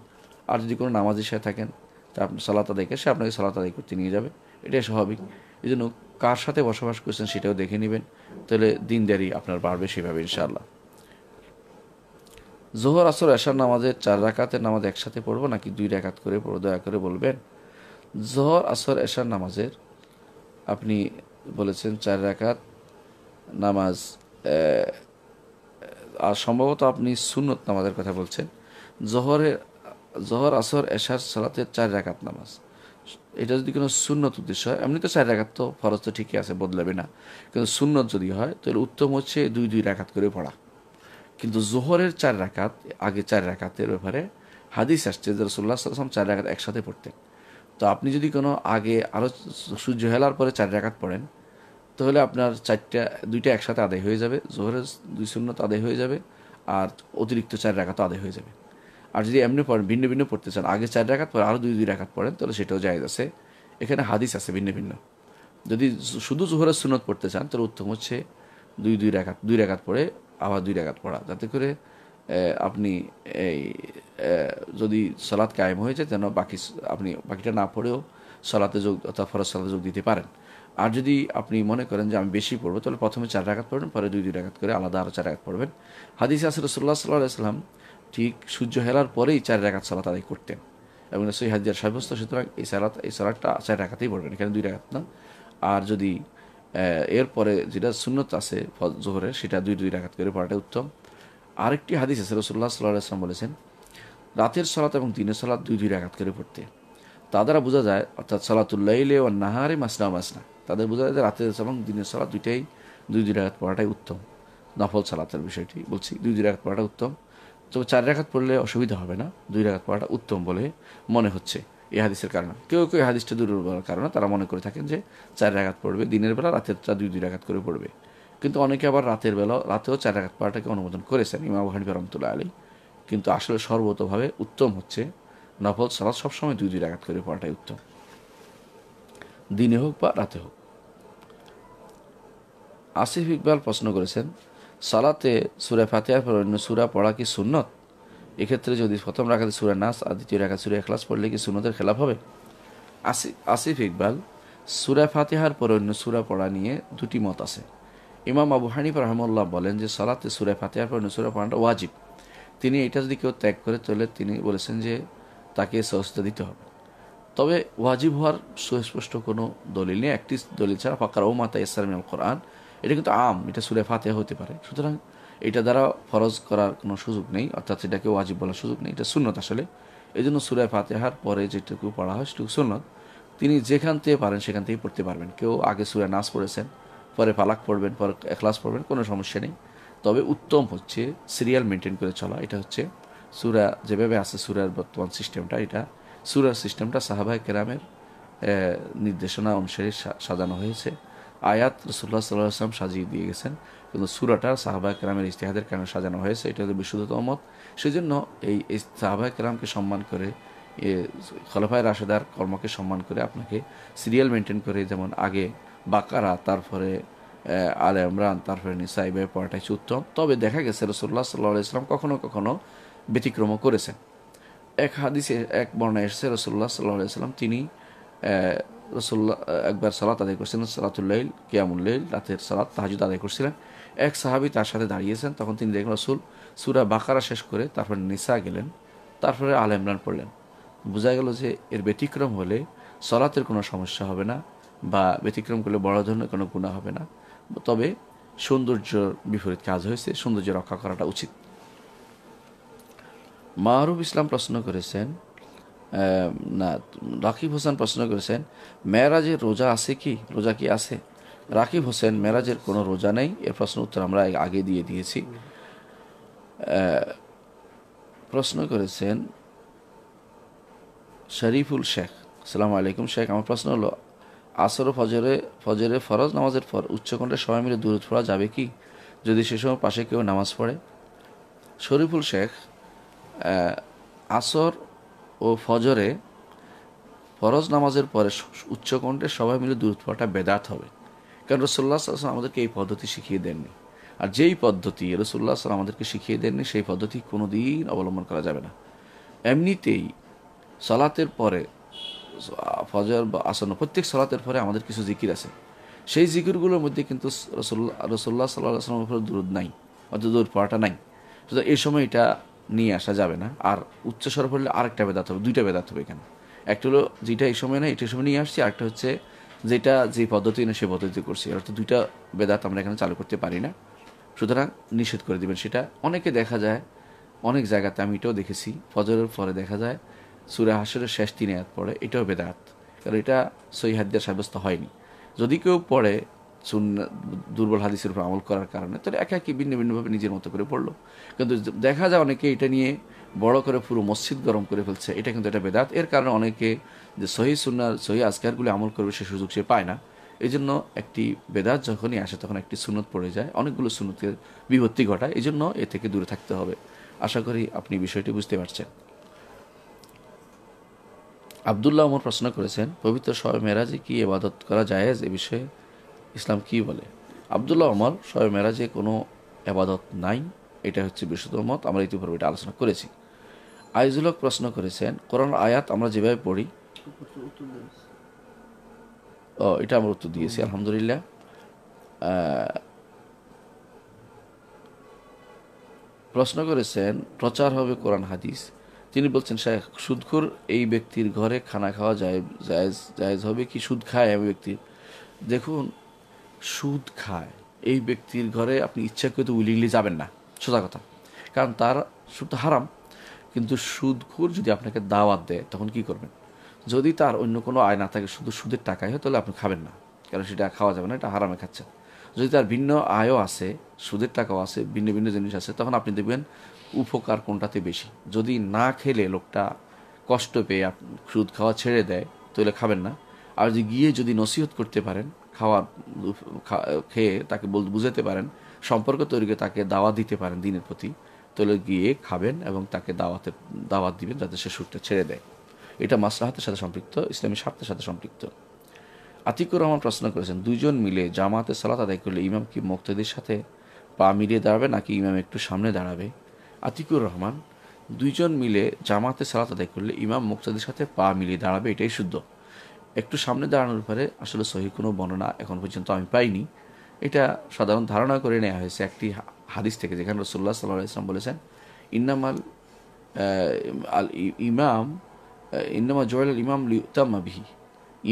আর যদি কোনো নামাজের সাথে থাকেন তা আপনি সালাত আদায় সে আপনাকে সালাত আদায় করতে নিয়ে যাবে এটাই স্বাভাবিক এই জন্য কার সাথে বসবাস করছেন সেটাও দেখে নেবেন তাহলে দিনদারি আপনার বাড়বে সেভাবে ইনশাআল্লাহ জোহর আসর এসার নামাজের চার রাকাতের নামাজ একসাথে পড়বো নাকি দুই রাকাত করে পড়ো দয়া করে বলবেন জোহর আসর এসার নামাজের আপনি বলেছেন চার রাখাত নামাজ আর সম্ভবত আপনি সুনত নামাজের কথা বলছেন জহরের জহর আসর এশার সালাতে চার রাখাত নামাজ এটা যদি কোনো সুন্নত উদ্দেশ্য হয় এমনি তো চার রাখাত তো ফরজ তো ঠিকই আছে বদলাবে না কিন্তু সুনত যদি হয় তাহলে উত্তম হচ্ছে দুই দুই রাখাত করে পড়া কিন্তু জোহরের চার রাখাত আগে চার রাখাতের ব্যাপারে হাদিস আসছে যে রসোল্লা সাল্লাম চার রাখাত একসাথে পড়তেন তো আপনি যদি কোনো আগে আরও সূর্য হেলার পরে চার রাখাত পড়েন তাহলে হলে আপনার চারটা দুইটা একসাথে আদায় হয়ে যাবে জোহরের দুই শূন্য আদায় হয়ে যাবে আর অতিরিক্ত চার তো আদায় হয়ে যাবে আর যদি এমনি পড়েন ভিন্ন ভিন্ন পড়তে চান আগে চার রাখাত পরে আরও দুই দুই রাখাত পড়েন তাহলে সেটাও জায়গা আছে এখানে হাদিস আছে ভিন্ন ভিন্ন যদি শুধু জোহরের সুনত পড়তে চান তাহলে উত্তম হচ্ছে দুই দুই রাখাত দুই রাখাত পড়ে আবার দুই রাখাত পড়া যাতে করে আপনি এই যদি সলাৎ কায়েম হয়ে যায় যেন বাকি আপনি বাকিটা না পড়েও সলাতে যোগ অর্থাৎ ফরজ সলাতে যোগ দিতে পারেন আর যদি আপনি মনে করেন যে আমি বেশি পড়বো তাহলে প্রথমে চার রাগাত পড়বেন পরে দুই দুই রাগাত করে আলাদা আরও চার রাগাত পড়বেন হাদিস আসর সাল্লাহ সাল্লাহ আসলাম ঠিক সূর্য হেলার পরেই চার রাগাত সালাত আদায় করতেন এবং সেই হাজিয়ার সাব্যস্ত সুতরাং এই সালাত এই সালাদটা চার রাখাতেই পড়বেন এখানে দুই রাগাত না আর যদি এরপরে যেটা সুন্নত আছে জোহরের সেটা দুই দুই রাগাত করে পড়াটা উত্তম আরেকটি হাদিস আছে সাল্লাহ সাল্লাহ ইসলাম বলেছেন রাতের সলাত এবং দিনের সালাত দুই দুই রাগাত করে পড়তে তা দ্বারা বোঝা যায় অর্থাৎ সলাতুল্লাইলে ও নাহারে মাসনা মাসনা তাদের বোঝা যায় যে রাতের সালাম দিনের সালাদ দুইটাই দুই দুই রাখাত পড়াটাই উত্তম নফল সালাতের বিষয়টি বলছি দুই দুই রাখাত পড়াটা উত্তম তবে চার রাখাত পড়লে অসুবিধা হবে না দুই রাখাত পড়াটা উত্তম বলে মনে হচ্ছে এই হাদিসের কারণে কেউ কেউ হাদিসটা দুর্বল কারণে তারা মনে করে থাকেন যে চার রাখাত পড়বে দিনের বেলা রাতের চা দুই দুই রাখাত করে পড়বে কিন্তু অনেকে আবার রাতের বেলা রাতেও চার রাখাত পড়াটাকে অনুমোদন করেছেন ইমাম হানিফ রহমতুল্লাহ আলী কিন্তু আসলে সর্বতভাবে উত্তম হচ্ছে নফল সালাদ সবসময় দুই দুই রাখাত করে পড়াটাই উত্তম দিনে হোক বা রাতে হোক আসিফ ইকবাল প্রশ্ন করেছেন সালাতে সুরা ফাতেহার পর অন্য সুরা পড়া কি সুন্নত এক্ষেত্রে যদি প্রথম রাখাতে সুরা নাস আর দ্বিতীয় রাখা সুরা এখলাস পড়লে কি সুন্নতের খেলাপ হবে আসিফ আসিফ ইকবাল সুরা ফাতেহার পর অন্য সুরা পড়া নিয়ে দুটি মত আছে ইমাম আবু হানিফ রহমুল্লাহ বলেন যে সালাতে সুরা ফাতেহার পর অন্য সুরা পড়াটা ওয়াজিব তিনি এটা যদি কেউ ত্যাগ করে তোলে তিনি বলেছেন যে তাকে সহজতা দিতে হবে তবে ওয়াজিব হওয়ার সুস্পষ্ট কোনো দলিল নেই একটি দলিল ছাড়া ফাঁকার ও মাতা ইসলাম কোরআন এটা কিন্তু আম এটা সুরে ফাতে হতে পারে সুতরাং এটা দ্বারা ফরজ করার কোনো সুযোগ নেই অর্থাৎ কেউ ওয়াজিব বলার সুযোগ নেই এটা শূন্যত আসলে এই জন্য সুরে ফাতেহার পরে যেটুকু পড়া হয় সেটুকু শূন্যত তিনি যেখান থেকে পারেন সেখান থেকে পড়তে পারবেন কেউ আগে সুরে নাচ পড়েছেন পরে পালাক পড়বেন পরে এখলাস পড়বেন কোনো সমস্যা নেই তবে উত্তম হচ্ছে সিরিয়াল মেনটেন করে চলা এটা হচ্ছে সুরা যেভাবে আছে সুরার বর্তমান সিস্টেমটা এটা সুরার সিস্টেমটা সাহাবাহ কেরামের নির্দেশনা অনুসারে সাজানো হয়েছে আয়াত রসুল্লাহ সাল্লাহ আসলাম সাজিয়ে দিয়ে গেছেন কিন্তু সুরাটা সাহাবা কেরামের ইস্তেহাদের কারণে সাজানো হয়েছে এটা হলো বিশুদ্ধতম মত সেজন্য এই সাহাবা কেরামকে সম্মান করে খলফায় রাশেদার কর্মকে সম্মান করে আপনাকে সিরিয়াল মেনটেন করে যেমন আগে বাকারা তারপরে আলে ইমরান তারপরে নিসা এভাবে পড়াটা উত্তম তবে দেখা গেছে রসুল্লাহ সাল্লাহ ইসলাম কখনো কখনো ব্যতিক্রমও করেছেন এক হাদিসে এক বর্ণায় এসেছে রসুল্লাহ সাল্লাহ সাল্লাম তিনি রসুল্লাহ একবার সালাত আদায় করছিলেন সালাতুল্লাইল কিয়ামুল্লাইল রাতের সালাত তাহাজুদ আদায় করছিলেন এক সাহাবি তার সাথে দাঁড়িয়েছেন তখন তিনি দেখলেন রসুল সুরা বাকারা শেষ করে তারপরে নিসা গেলেন তারপরে আল ইমরান পড়লেন বোঝা গেল যে এর ব্যতিক্রম হলে সলাতের কোনো সমস্যা হবে না বা ব্যতিক্রম করলে বড় ধরনের কোনো গুণা হবে না তবে সৌন্দর্যর বিপরীত কাজ হয়েছে সৌন্দর্য রক্ষা করাটা উচিত মাহরুব ইসলাম প্রশ্ন করেছেন না রাকিব হোসেন প্রশ্ন করেছেন মেয়েরাজের রোজা আছে কি রোজা কি আছে রাকিব হোসেন মেয়েরাজের কোনো রোজা নেই এর প্রশ্ন উত্তর আমরা আগে দিয়ে দিয়েছি প্রশ্ন করেছেন শরীফুল শেখ আসসালামু আলাইকুম শেখ আমার প্রশ্ন হলো আসর ফজরে ফজরে ফরজ নামাজের পর উচ্চকণ্ঠে সবাই মিলে দূরে পড়া যাবে কি যদি সে সময় পাশে কেউ নামাজ পড়ে শরীফুল শেখ আসর ও ফজরে ফরজ নামাজের পরে উচ্চকণ্ঠে সবাই মিলে দূর পাওয়াটা বেদাত হবে কারণ রসোল্লা সাল্লাম আমাদেরকে এই পদ্ধতি শিখিয়ে দেননি আর যেই পদ্ধতি রসুল্লাহ সাল্লাম আমাদেরকে শিখিয়ে দেননি সেই পদ্ধতি কোনো দিন অবলম্বন করা যাবে না এমনিতেই সালাতের পরে ফজর বা আসন্ন প্রত্যেক সালাতের পরে আমাদের কিছু জিকির আছে সেই জিকিরগুলোর মধ্যে কিন্তু রসোল্লা রসোল্লা সাল্লাহ আসলামের উপরে দূর নাই অর্থাৎ দূর পড়াটা নাই সুতরাং এই সময় এটা নিয়ে আসা যাবে না আর উচ্চস্বর পড়লে আরেকটা বেদাত হবে দুইটা বেদাত হবে এখানে একটা হলো যেটা এই সময় না এটা সময় নিয়ে আসছি আরেকটা হচ্ছে যেটা যে পদ্ধতি না সে পদ্ধতি করছি অর্থাৎ দুইটা বেদাত আমরা এখানে চালু করতে পারি না সুতরাং নিষেধ করে দেবেন সেটা অনেকে দেখা যায় অনেক জায়গাতে আমি এটাও দেখেছি ফজরের পরে দেখা যায় সুরে হাসরের শেষ তিনে পড়ে এটাও বেদাত কারণ এটা সৈহাদ্যের সাব্যস্ত হয়নি যদি কেউ পড়ে দুর্বল হাদিসের উপর আমল করার কারণে তাহলে একা একই ভিন্ন ভিন্নভাবে নিজের মতো করে পড়লো কিন্তু দেখা যায় অনেকে এটা নিয়ে বড় করে পুরো মসজিদ গরম করে ফেলছে এটা কিন্তু এটা বেদাত এর কারণে অনেকে যে সহি সুন্নার সহি আজকারগুলি আমল করবে সে সুযোগ সে পায় না এই জন্য একটি বেদাত যখনই আসে তখন একটি সুনত পড়ে যায় অনেকগুলো সুনতের বিভক্তি ঘটায় এই জন্য এ থেকে দূরে থাকতে হবে আশা করি আপনি বিষয়টি বুঝতে পারছেন আবদুল্লাহ ওমর প্রশ্ন করেছেন পবিত্র মেয়েরাজে কি এবাদত করা যায় এ বিষয়ে ইসলাম কি বলে আবদুল্লাহ অমর স্বয়ং মেরাজে কোনো আবাদত নাই এটা হচ্ছে বিশুদ্ধ মত আমরা ইতিপূর্বে এটা আলোচনা করেছি আইজুলক প্রশ্ন করেছেন কোরআন আয়াত আমরা যেভাবে পড়ি ও এটা আমরা উত্তর দিয়েছি আলহামদুলিল্লাহ প্রশ্ন করেছেন প্রচার হবে কোরআন হাদিস তিনি বলছেন শেখ সুদখুর এই ব্যক্তির ঘরে খানা খাওয়া যায় জায়েজ জায়েজ হবে কি সুদ খায় এই ব্যক্তির দেখুন সুদ খায় এই ব্যক্তির ঘরে আপনি ইচ্ছা করতে উইলিংলি যাবেন না সোজা কথা কারণ তার সুদ হারাম কিন্তু সুদখোর যদি আপনাকে দাওয়াত দেয় তখন কি করবেন যদি তার অন্য কোনো আয় না থাকে শুধু সুদের টাকাই হয় তাহলে আপনি খাবেন না কারণ সেটা খাওয়া যাবে না এটা হারামে খাচ্ছেন যদি তার ভিন্ন আয়ও আছে সুদের টাকাও আছে ভিন্ন ভিন্ন জিনিস আছে তখন আপনি দেখবেন উপকার কোনটাতে বেশি যদি না খেলে লোকটা কষ্ট পেয়ে সুদ খাওয়া ছেড়ে দেয় তাহলে খাবেন না আর যদি গিয়ে যদি নসিহত করতে পারেন খাওয়ার খেয়ে তাকে বুঝাতে পারেন সম্পর্ক তৈরিকে তাকে দাওয়া দিতে পারেন দিনের প্রতি তাহলে গিয়ে খাবেন এবং তাকে দাওয়াতে দাওয়াত দিবেন যাতে সে সুরটা ছেড়ে দেয় এটা মাসলাহাতের সাথে সম্পৃক্ত ইসলামী স্বার্থের সাথে সম্পৃক্ত আতিকুর রহমান প্রশ্ন করেছেন দুজন মিলে জামাতে সালাত আদায় করলে ইমাম কি মুক্তদের সাথে পা মিলিয়ে দাঁড়াবে নাকি ইমাম একটু সামনে দাঁড়াবে আতিকুর রহমান দুইজন মিলে জামাতে সালাত আদায় করলে ইমাম মুক্তদের সাথে পা মিলিয়ে দাঁড়াবে এটাই শুদ্ধ একটু সামনে দাঁড়ানোর পরে আসলে সহি কোনো বর্ণনা এখন পর্যন্ত আমি পাইনি এটা সাধারণ ধারণা করে নেওয়া হয়েছে একটি হাদিস থেকে যেখানে রসুল্লাহ সাল্লাহ ইসলাম বলেছেন ইন্নাম আল ইমাম ইন্নামা আল ইমাম লিউতামাবিহি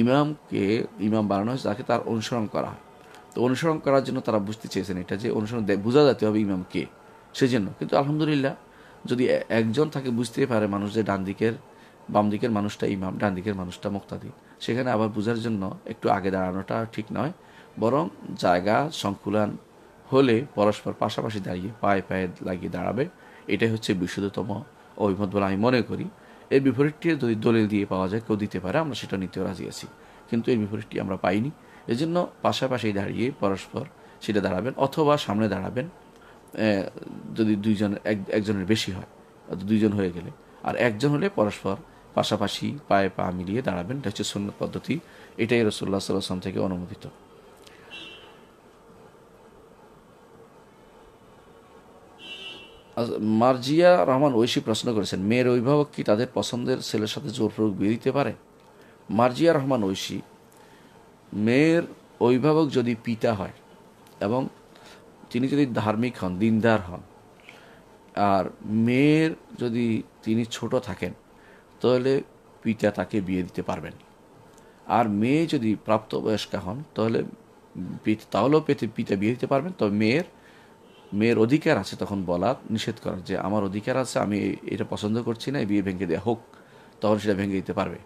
ইমামকে ইমাম বানানো হয়েছে তাকে তার অনুসরণ করা হয় তো অনুসরণ করার জন্য তারা বুঝতে চেয়েছেন এটা যে অনুসরণ বোঝা যাতে হবে ইমাম কে সেজন্য কিন্তু আলহামদুলিল্লাহ যদি একজন থাকে বুঝতে পারে মানুষ যে ডান দিকের বাম দিকের মানুষটা ইমাম ডান দিকের মানুষটা মুক্তাদি সেখানে আবার বোঝার জন্য একটু আগে দাঁড়ানোটা ঠিক নয় বরং জায়গা সংকুলান হলে পরস্পর পাশাপাশি দাঁড়িয়ে পায়ে পায়ে লাগিয়ে দাঁড়াবে এটাই হচ্ছে বিশুদ্ধতম অভিমত বলে আমি মনে করি এর বিপরীতটি যদি দলিল দিয়ে পাওয়া যায় কেউ দিতে পারে আমরা সেটা নিতেও রাজি আছি কিন্তু এর বিপরীতটি আমরা পাইনি এজন্য পাশাপাশি দাঁড়িয়ে পরস্পর সেটা দাঁড়াবেন অথবা সামনে দাঁড়াবেন যদি দুইজন একজনের বেশি হয় দুইজন হয়ে গেলে আর একজন হলে পরস্পর পাশাপাশি পায়ে পা মিলিয়ে দাঁড়াবেন এটা হচ্ছে সুন্নত পদ্ধতি এটাই রসুল্লাহ সাল্লাম থেকে অনুমোদিত মার্জিয়া রহমান ঐশী প্রশ্ন করেছেন মেয়ের অভিভাবক কি তাদের পছন্দের ছেলের সাথে জোর জোরপূর্বক বিয়ে দিতে পারে মার্জিয়া রহমান ঐশী মেয়ের অভিভাবক যদি পিতা হয় এবং তিনি যদি ধার্মিক হন দিনদার হন আর মেয়ের যদি তিনি ছোট থাকেন তাহলে পিতা তাকে বিয়ে দিতে পারবেন আর মেয়ে যদি প্রাপ্তবয়স্ক হন তাহলে তাহলেও পেতে পিতা বিয়ে দিতে পারবেন তবে মেয়ের মেয়ের অধিকার আছে তখন বলা নিষেধ করার যে আমার অধিকার আছে আমি এটা পছন্দ করছি না বিয়ে ভেঙে দেওয়া হোক তখন সেটা ভেঙে দিতে পারবে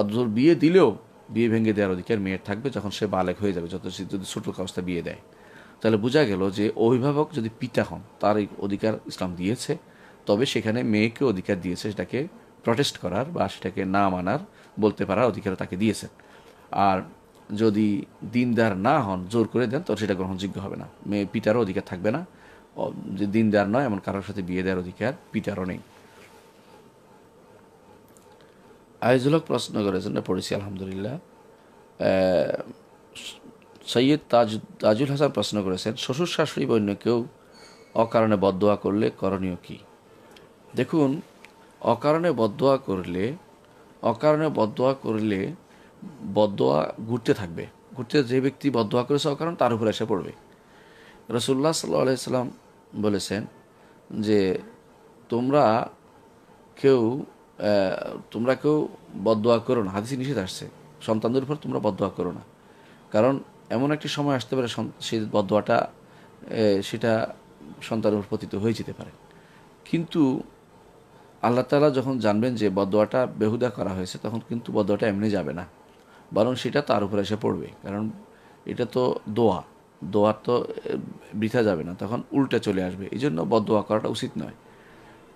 অদূর বিয়ে দিলেও বিয়ে ভেঙে দেওয়ার অধিকার মেয়ের থাকবে যখন সে বালেক হয়ে যাবে যত সে যদি ছোটো অবস্থা বিয়ে দেয় তাহলে বোঝা গেল যে অভিভাবক যদি পিতা হন তার এই অধিকার ইসলাম দিয়েছে তবে সেখানে মেয়েকে অধিকার দিয়েছে সেটাকে প্রটেস্ট করার বা সেটাকে না মানার বলতে পারার অধিকার তাকে দিয়েছেন আর যদি দিনদার না হন জোর করে দেন তো সেটা গ্রহণযোগ্য হবে না মেয়ে পিতারও অধিকার থাকবে না যে দিনদার নয় এমন কারোর সাথে বিয়ে দেওয়ার অধিকার পিতারও নেই আয়োজলক প্রশ্ন করেছেন না পড়েছি আলহামদুলিল্লাহ সৈয়দ তাজ তাজুল হাসান প্রশ্ন করেছেন শ্বশুর শাশুড়ি বন্য কেউ অকারণে বদোয়া করলে করণীয় কি দেখুন অকারণে বদোয়া করলে অকারণে বদোয়া করলে বদোয়া ঘুরতে থাকবে ঘুরতে যে ব্যক্তি বদোয়া করেছে অকারণ তার উপরে এসে পড়বে রসুল্লাহ সাল্লাহ সাল্লাম বলেছেন যে তোমরা কেউ তোমরা কেউ বদোয়া করো না হাদিসি নিষেধ আসছে সন্তানদের উপর তোমরা বদোয়া করো না কারণ এমন একটি সময় আসতে পারে সেই বদোয়াটা সেটা সন্তানের উপর পতিত হয়ে যেতে পারে কিন্তু আল্লাহ তালা যখন জানবেন যে বদোয়াটা বেহুদা করা হয়েছে তখন কিন্তু বদোয়াটা এমনি যাবে না বরং সেটা তার উপরে এসে পড়বে কারণ এটা তো দোয়া দোয়া তো বৃথা যাবে না তখন উল্টে চলে আসবে এই জন্য বদোয়া করাটা উচিত নয়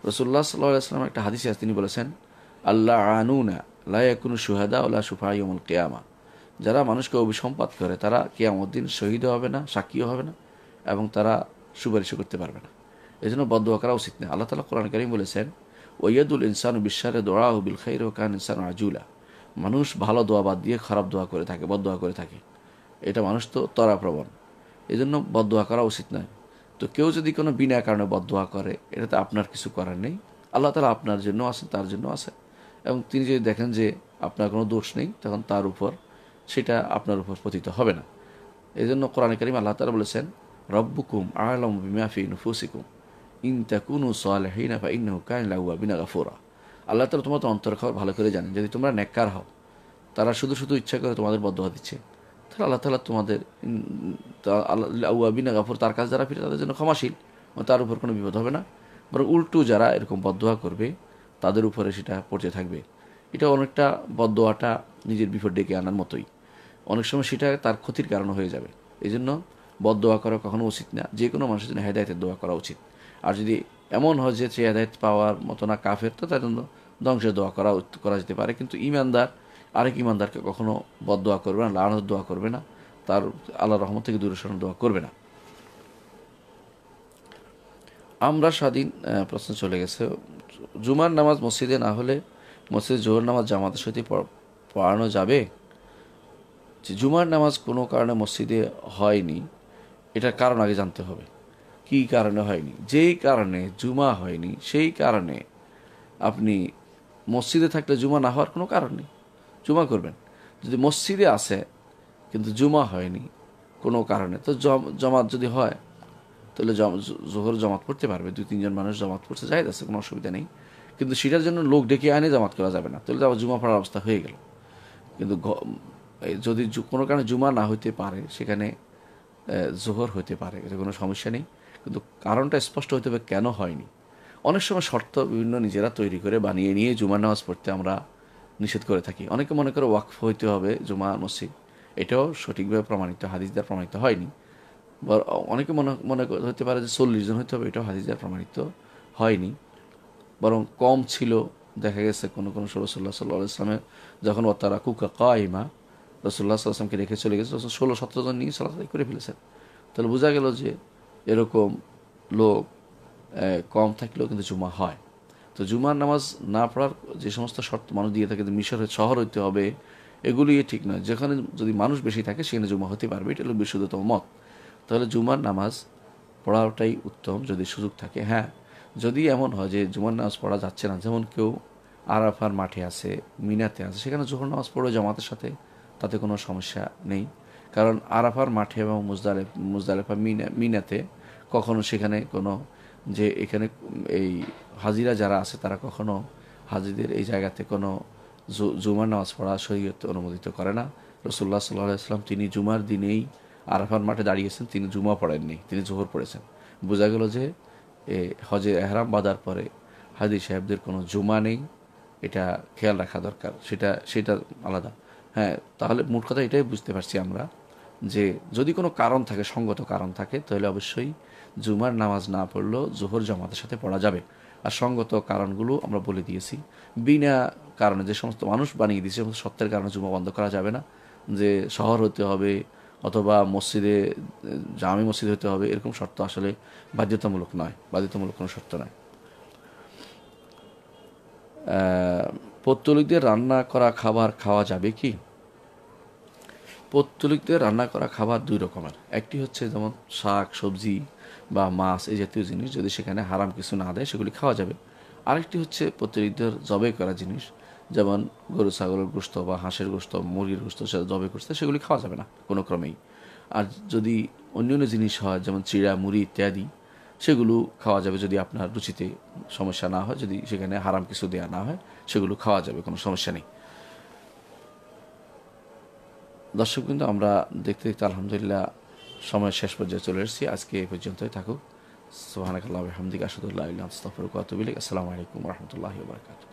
রসুল্লাহ সাল্লাহ আসলাম একটা আছে তিনি বলেছেন আল্লাহ আনুনা লায়াকুনু সুহাদা উল্লাহ সুফাইমুল কেয়ামা যারা মানুষকে অভিসম্পাত করে তারা কেয়ামদ্দিন শহীদও হবে না সাক্ষীও হবে না এবং তারা সুপারিশও করতে পারবে না এই জন্য বদোয়া করা উচিত না আল্লাহ তালা কোরআন করিম বলেছেন ওয়াদুল ইনসানু বিশ্বারে দোয়া বিল খাই কান ইনসান আজুলা মানুষ ভালো দোয়া বাদ দিয়ে খারাপ দোয়া করে থাকে বদোয়া করে থাকে এটা মানুষ তো তরা প্রবণ এই জন্য বদোয়া করা উচিত নয় তো কেউ যদি কোনো বিনা কারণে বদোয়া করে এটাতে আপনার কিছু করার নেই আল্লাহ তালা আপনার জন্য আছে তার জন্য আছে এবং তিনি যদি দেখেন যে আপনার কোনো দোষ নেই তখন তার উপর সেটা আপনার উপর পতিত হবে না এই জন্য কোরআন আল্লাহ তালা বলেছেন রব্বুকুম আলম বিমাফি নুফুসিকুম আল্লাহ তালা তো অন্তর খবর ভালো করে জানেন যদি তোমরা নেককার হও তারা শুধু শুধু ইচ্ছা করে তোমাদের বদয়া দিচ্ছে তাহলে আল্লাহ তালা তোমাদের বিনা গাফুর তার কাজ যারা ফিরে তাদের জন্য ক্ষমাশীল তার উপর কোনো বিপদ হবে না বরং উল্টো যারা এরকম বদয়া করবে তাদের উপরে সেটা পড়তে থাকবে এটা অনেকটা হওয়াটা নিজের বিপদ ডেকে আনার মতোই অনেক সময় সেটা তার ক্ষতির কারণ হয়ে যাবে এই জন্য বদ করা কখনো উচিত না যে কোনো মানুষের জন্য হেদায়তের দোয়া করা উচিত আর যদি এমন হয় যে সে হেদায়ত পাওয়ার মতো না কাফের তো তার জন্য ধ্বংসে দোয়া করা করা যেতে পারে কিন্তু ইমানদার আরেক ইমানদারকে কখনও বদ দোয়া করবে না লাল দোয়া করবে না তার আল্লাহ রহমত থেকে দূরে সরণ দোয়া করবে না আমরা স্বাধীন প্রশ্ন চলে গেছে জুমার নামাজ মসজিদে না হলে মসজিদে জোহর নামাজ জামাতের সাথে পড়ানো যাবে যে জুমার নামাজ কোনো কারণে মসজিদে হয়নি এটার কারণ আগে জানতে হবে কি কারণে হয়নি যেই কারণে জুমা হয়নি সেই কারণে আপনি মসজিদে থাকলে জুমা না হওয়ার কোনো কারণ নেই জুমা করবেন যদি মসজিদে আছে কিন্তু জুমা হয়নি কোনো কারণে তো জমাত যদি হয় তাহলে জোহর জমাত পড়তে পারবে দুই তিনজন মানুষ জমাত পড়তে যাই আছে কোনো অসুবিধা নেই কিন্তু সেটার জন্য লোক ডেকে আনে জমাত করা যাবে না তাহলে তো আবার জুমা পড়ার অবস্থা হয়ে গেল কিন্তু যদি কোনো কারণে জুমা না হইতে পারে সেখানে জোহর হইতে পারে এটা কোনো সমস্যা নেই কিন্তু কারণটা স্পষ্ট হতে হবে কেন হয়নি অনেক সময় শর্ত বিভিন্ন নিজেরা তৈরি করে বানিয়ে নিয়ে জুমা নামাজ পড়তে আমরা নিষেধ করে থাকি অনেকে মনে করে ওয়াকফ হইতে হবে জুমা মসজিদ এটাও সঠিকভাবে প্রমাণিত হাদিস দ্বারা প্রমাণিত হয়নি বা অনেকে মনে মনে হতে পারে যে চল্লিশ জন হতে হবে এটাও হাদিস দ্বারা প্রমাণিত হয়নি বরং কম ছিল দেখা গেছে কোনো কোনো ষোলো সাল্লাহ সাল্লাহ ইসলামে যখন ও তারা কুকা কাইমা রসুল্লাহ সাল্লাহামকে রেখে চলে গেছে ষোলো সতেরো জন নিয়ে সালাদাই করে ফেলেছেন তাহলে বোঝা গেল যে এরকম লোক কম থাকলেও কিন্তু জুমা হয় তো জুমার নামাজ না পড়ার যে সমস্ত শর্ত মানুষ দিয়ে থাকে মিশর শহর হইতে হবে এগুলি ঠিক নয় যেখানে যদি মানুষ বেশি থাকে সেখানে জুমা হতে পারবে এটা হলো বিশুদ্ধতম মত তাহলে জুমার নামাজ পড়াটাই উত্তম যদি সুযোগ থাকে হ্যাঁ যদি এমন হয় যে জুমার নামাজ পড়া যাচ্ছে না যেমন কেউ আরাফার মাঠে আছে মিনাতে আছে সেখানে জুহর নামাজ পড়ে জামাতের সাথে তাতে কোনো সমস্যা নেই কারণ আরাফার মাঠে এবং মুজদালে মুজদালেফা মিনা মিনাতে কখনো সেখানে কোনো যে এখানে এই হাজিরা যারা আছে তারা কখনো হাজিদের এই জায়গাতে কোনো জুমার নামাজ পড়া শরীয়ত অনুমোদিত করে না রসুল্লাহ সাল্লাহ আসলাম তিনি জুমার দিনেই আরাফার মাঠে দাঁড়িয়েছেন তিনি জুমা পড়েননি তিনি জোহর পড়েছেন বোঝা গেল যে এ হজে এহরাম বাঁধার পরে হাজির সাহেবদের কোনো জুমা নেই এটা খেয়াল রাখা দরকার সেটা সেটা আলাদা হ্যাঁ তাহলে মোট কথা এটাই বুঝতে পারছি আমরা যে যদি কোনো কারণ থাকে সঙ্গত কারণ থাকে তাহলে অবশ্যই জুমার নামাজ না পড়লেও জোহর জামাতের সাথে পড়া যাবে আর সঙ্গত কারণগুলো আমরা বলে দিয়েছি বিনা কারণে যে সমস্ত মানুষ বানিয়ে দিয়েছে সমস্ত সত্যের কারণে জুমা বন্ধ করা যাবে না যে শহর হতে হবে অথবা মসজিদে জামি মসজিদ হতে হবে এরকম শর্ত আসলে বাধ্যতামূলক নয় বাধ্যতামূলক কোনো শর্ত নয় পত্তলিকদের রান্না করা খাবার খাওয়া যাবে কি পত্তলিকদের রান্না করা খাবার দুই রকমের একটি হচ্ছে যেমন শাক সবজি বা মাছ এই জাতীয় জিনিস যদি সেখানে হারাম কিছু না দেয় সেগুলি খাওয়া যাবে আরেকটি হচ্ছে পত্তলিকদের জবে করা জিনিস যেমন গরু ছাগলের গোস্ত বা হাঁসের গোস্ত মুরগির গোস্ত সেটা জবে করছে সেগুলি খাওয়া যাবে না কোনো ক্রমেই আর যদি অন্য অন্য জিনিস হয় যেমন চিড়া মুড়ি ইত্যাদি সেগুলো খাওয়া যাবে যদি আপনার রুচিতে সমস্যা না হয় যদি সেখানে হারাম কিছু দেওয়া না হয় সেগুলো খাওয়া যাবে কোনো সমস্যা নেই দর্শক কিন্তু আমরা দেখতে দেখতে আলহামদুলিল্লাহ সময় শেষ পর্যায়ে চলে এসেছি আজকে এই পর্যন্তই থাকুক সোহানাকাল্লাহ আহমদিক আসাদুল্লাহ আসসালামু আলাইকুম রহমতুল্লাহ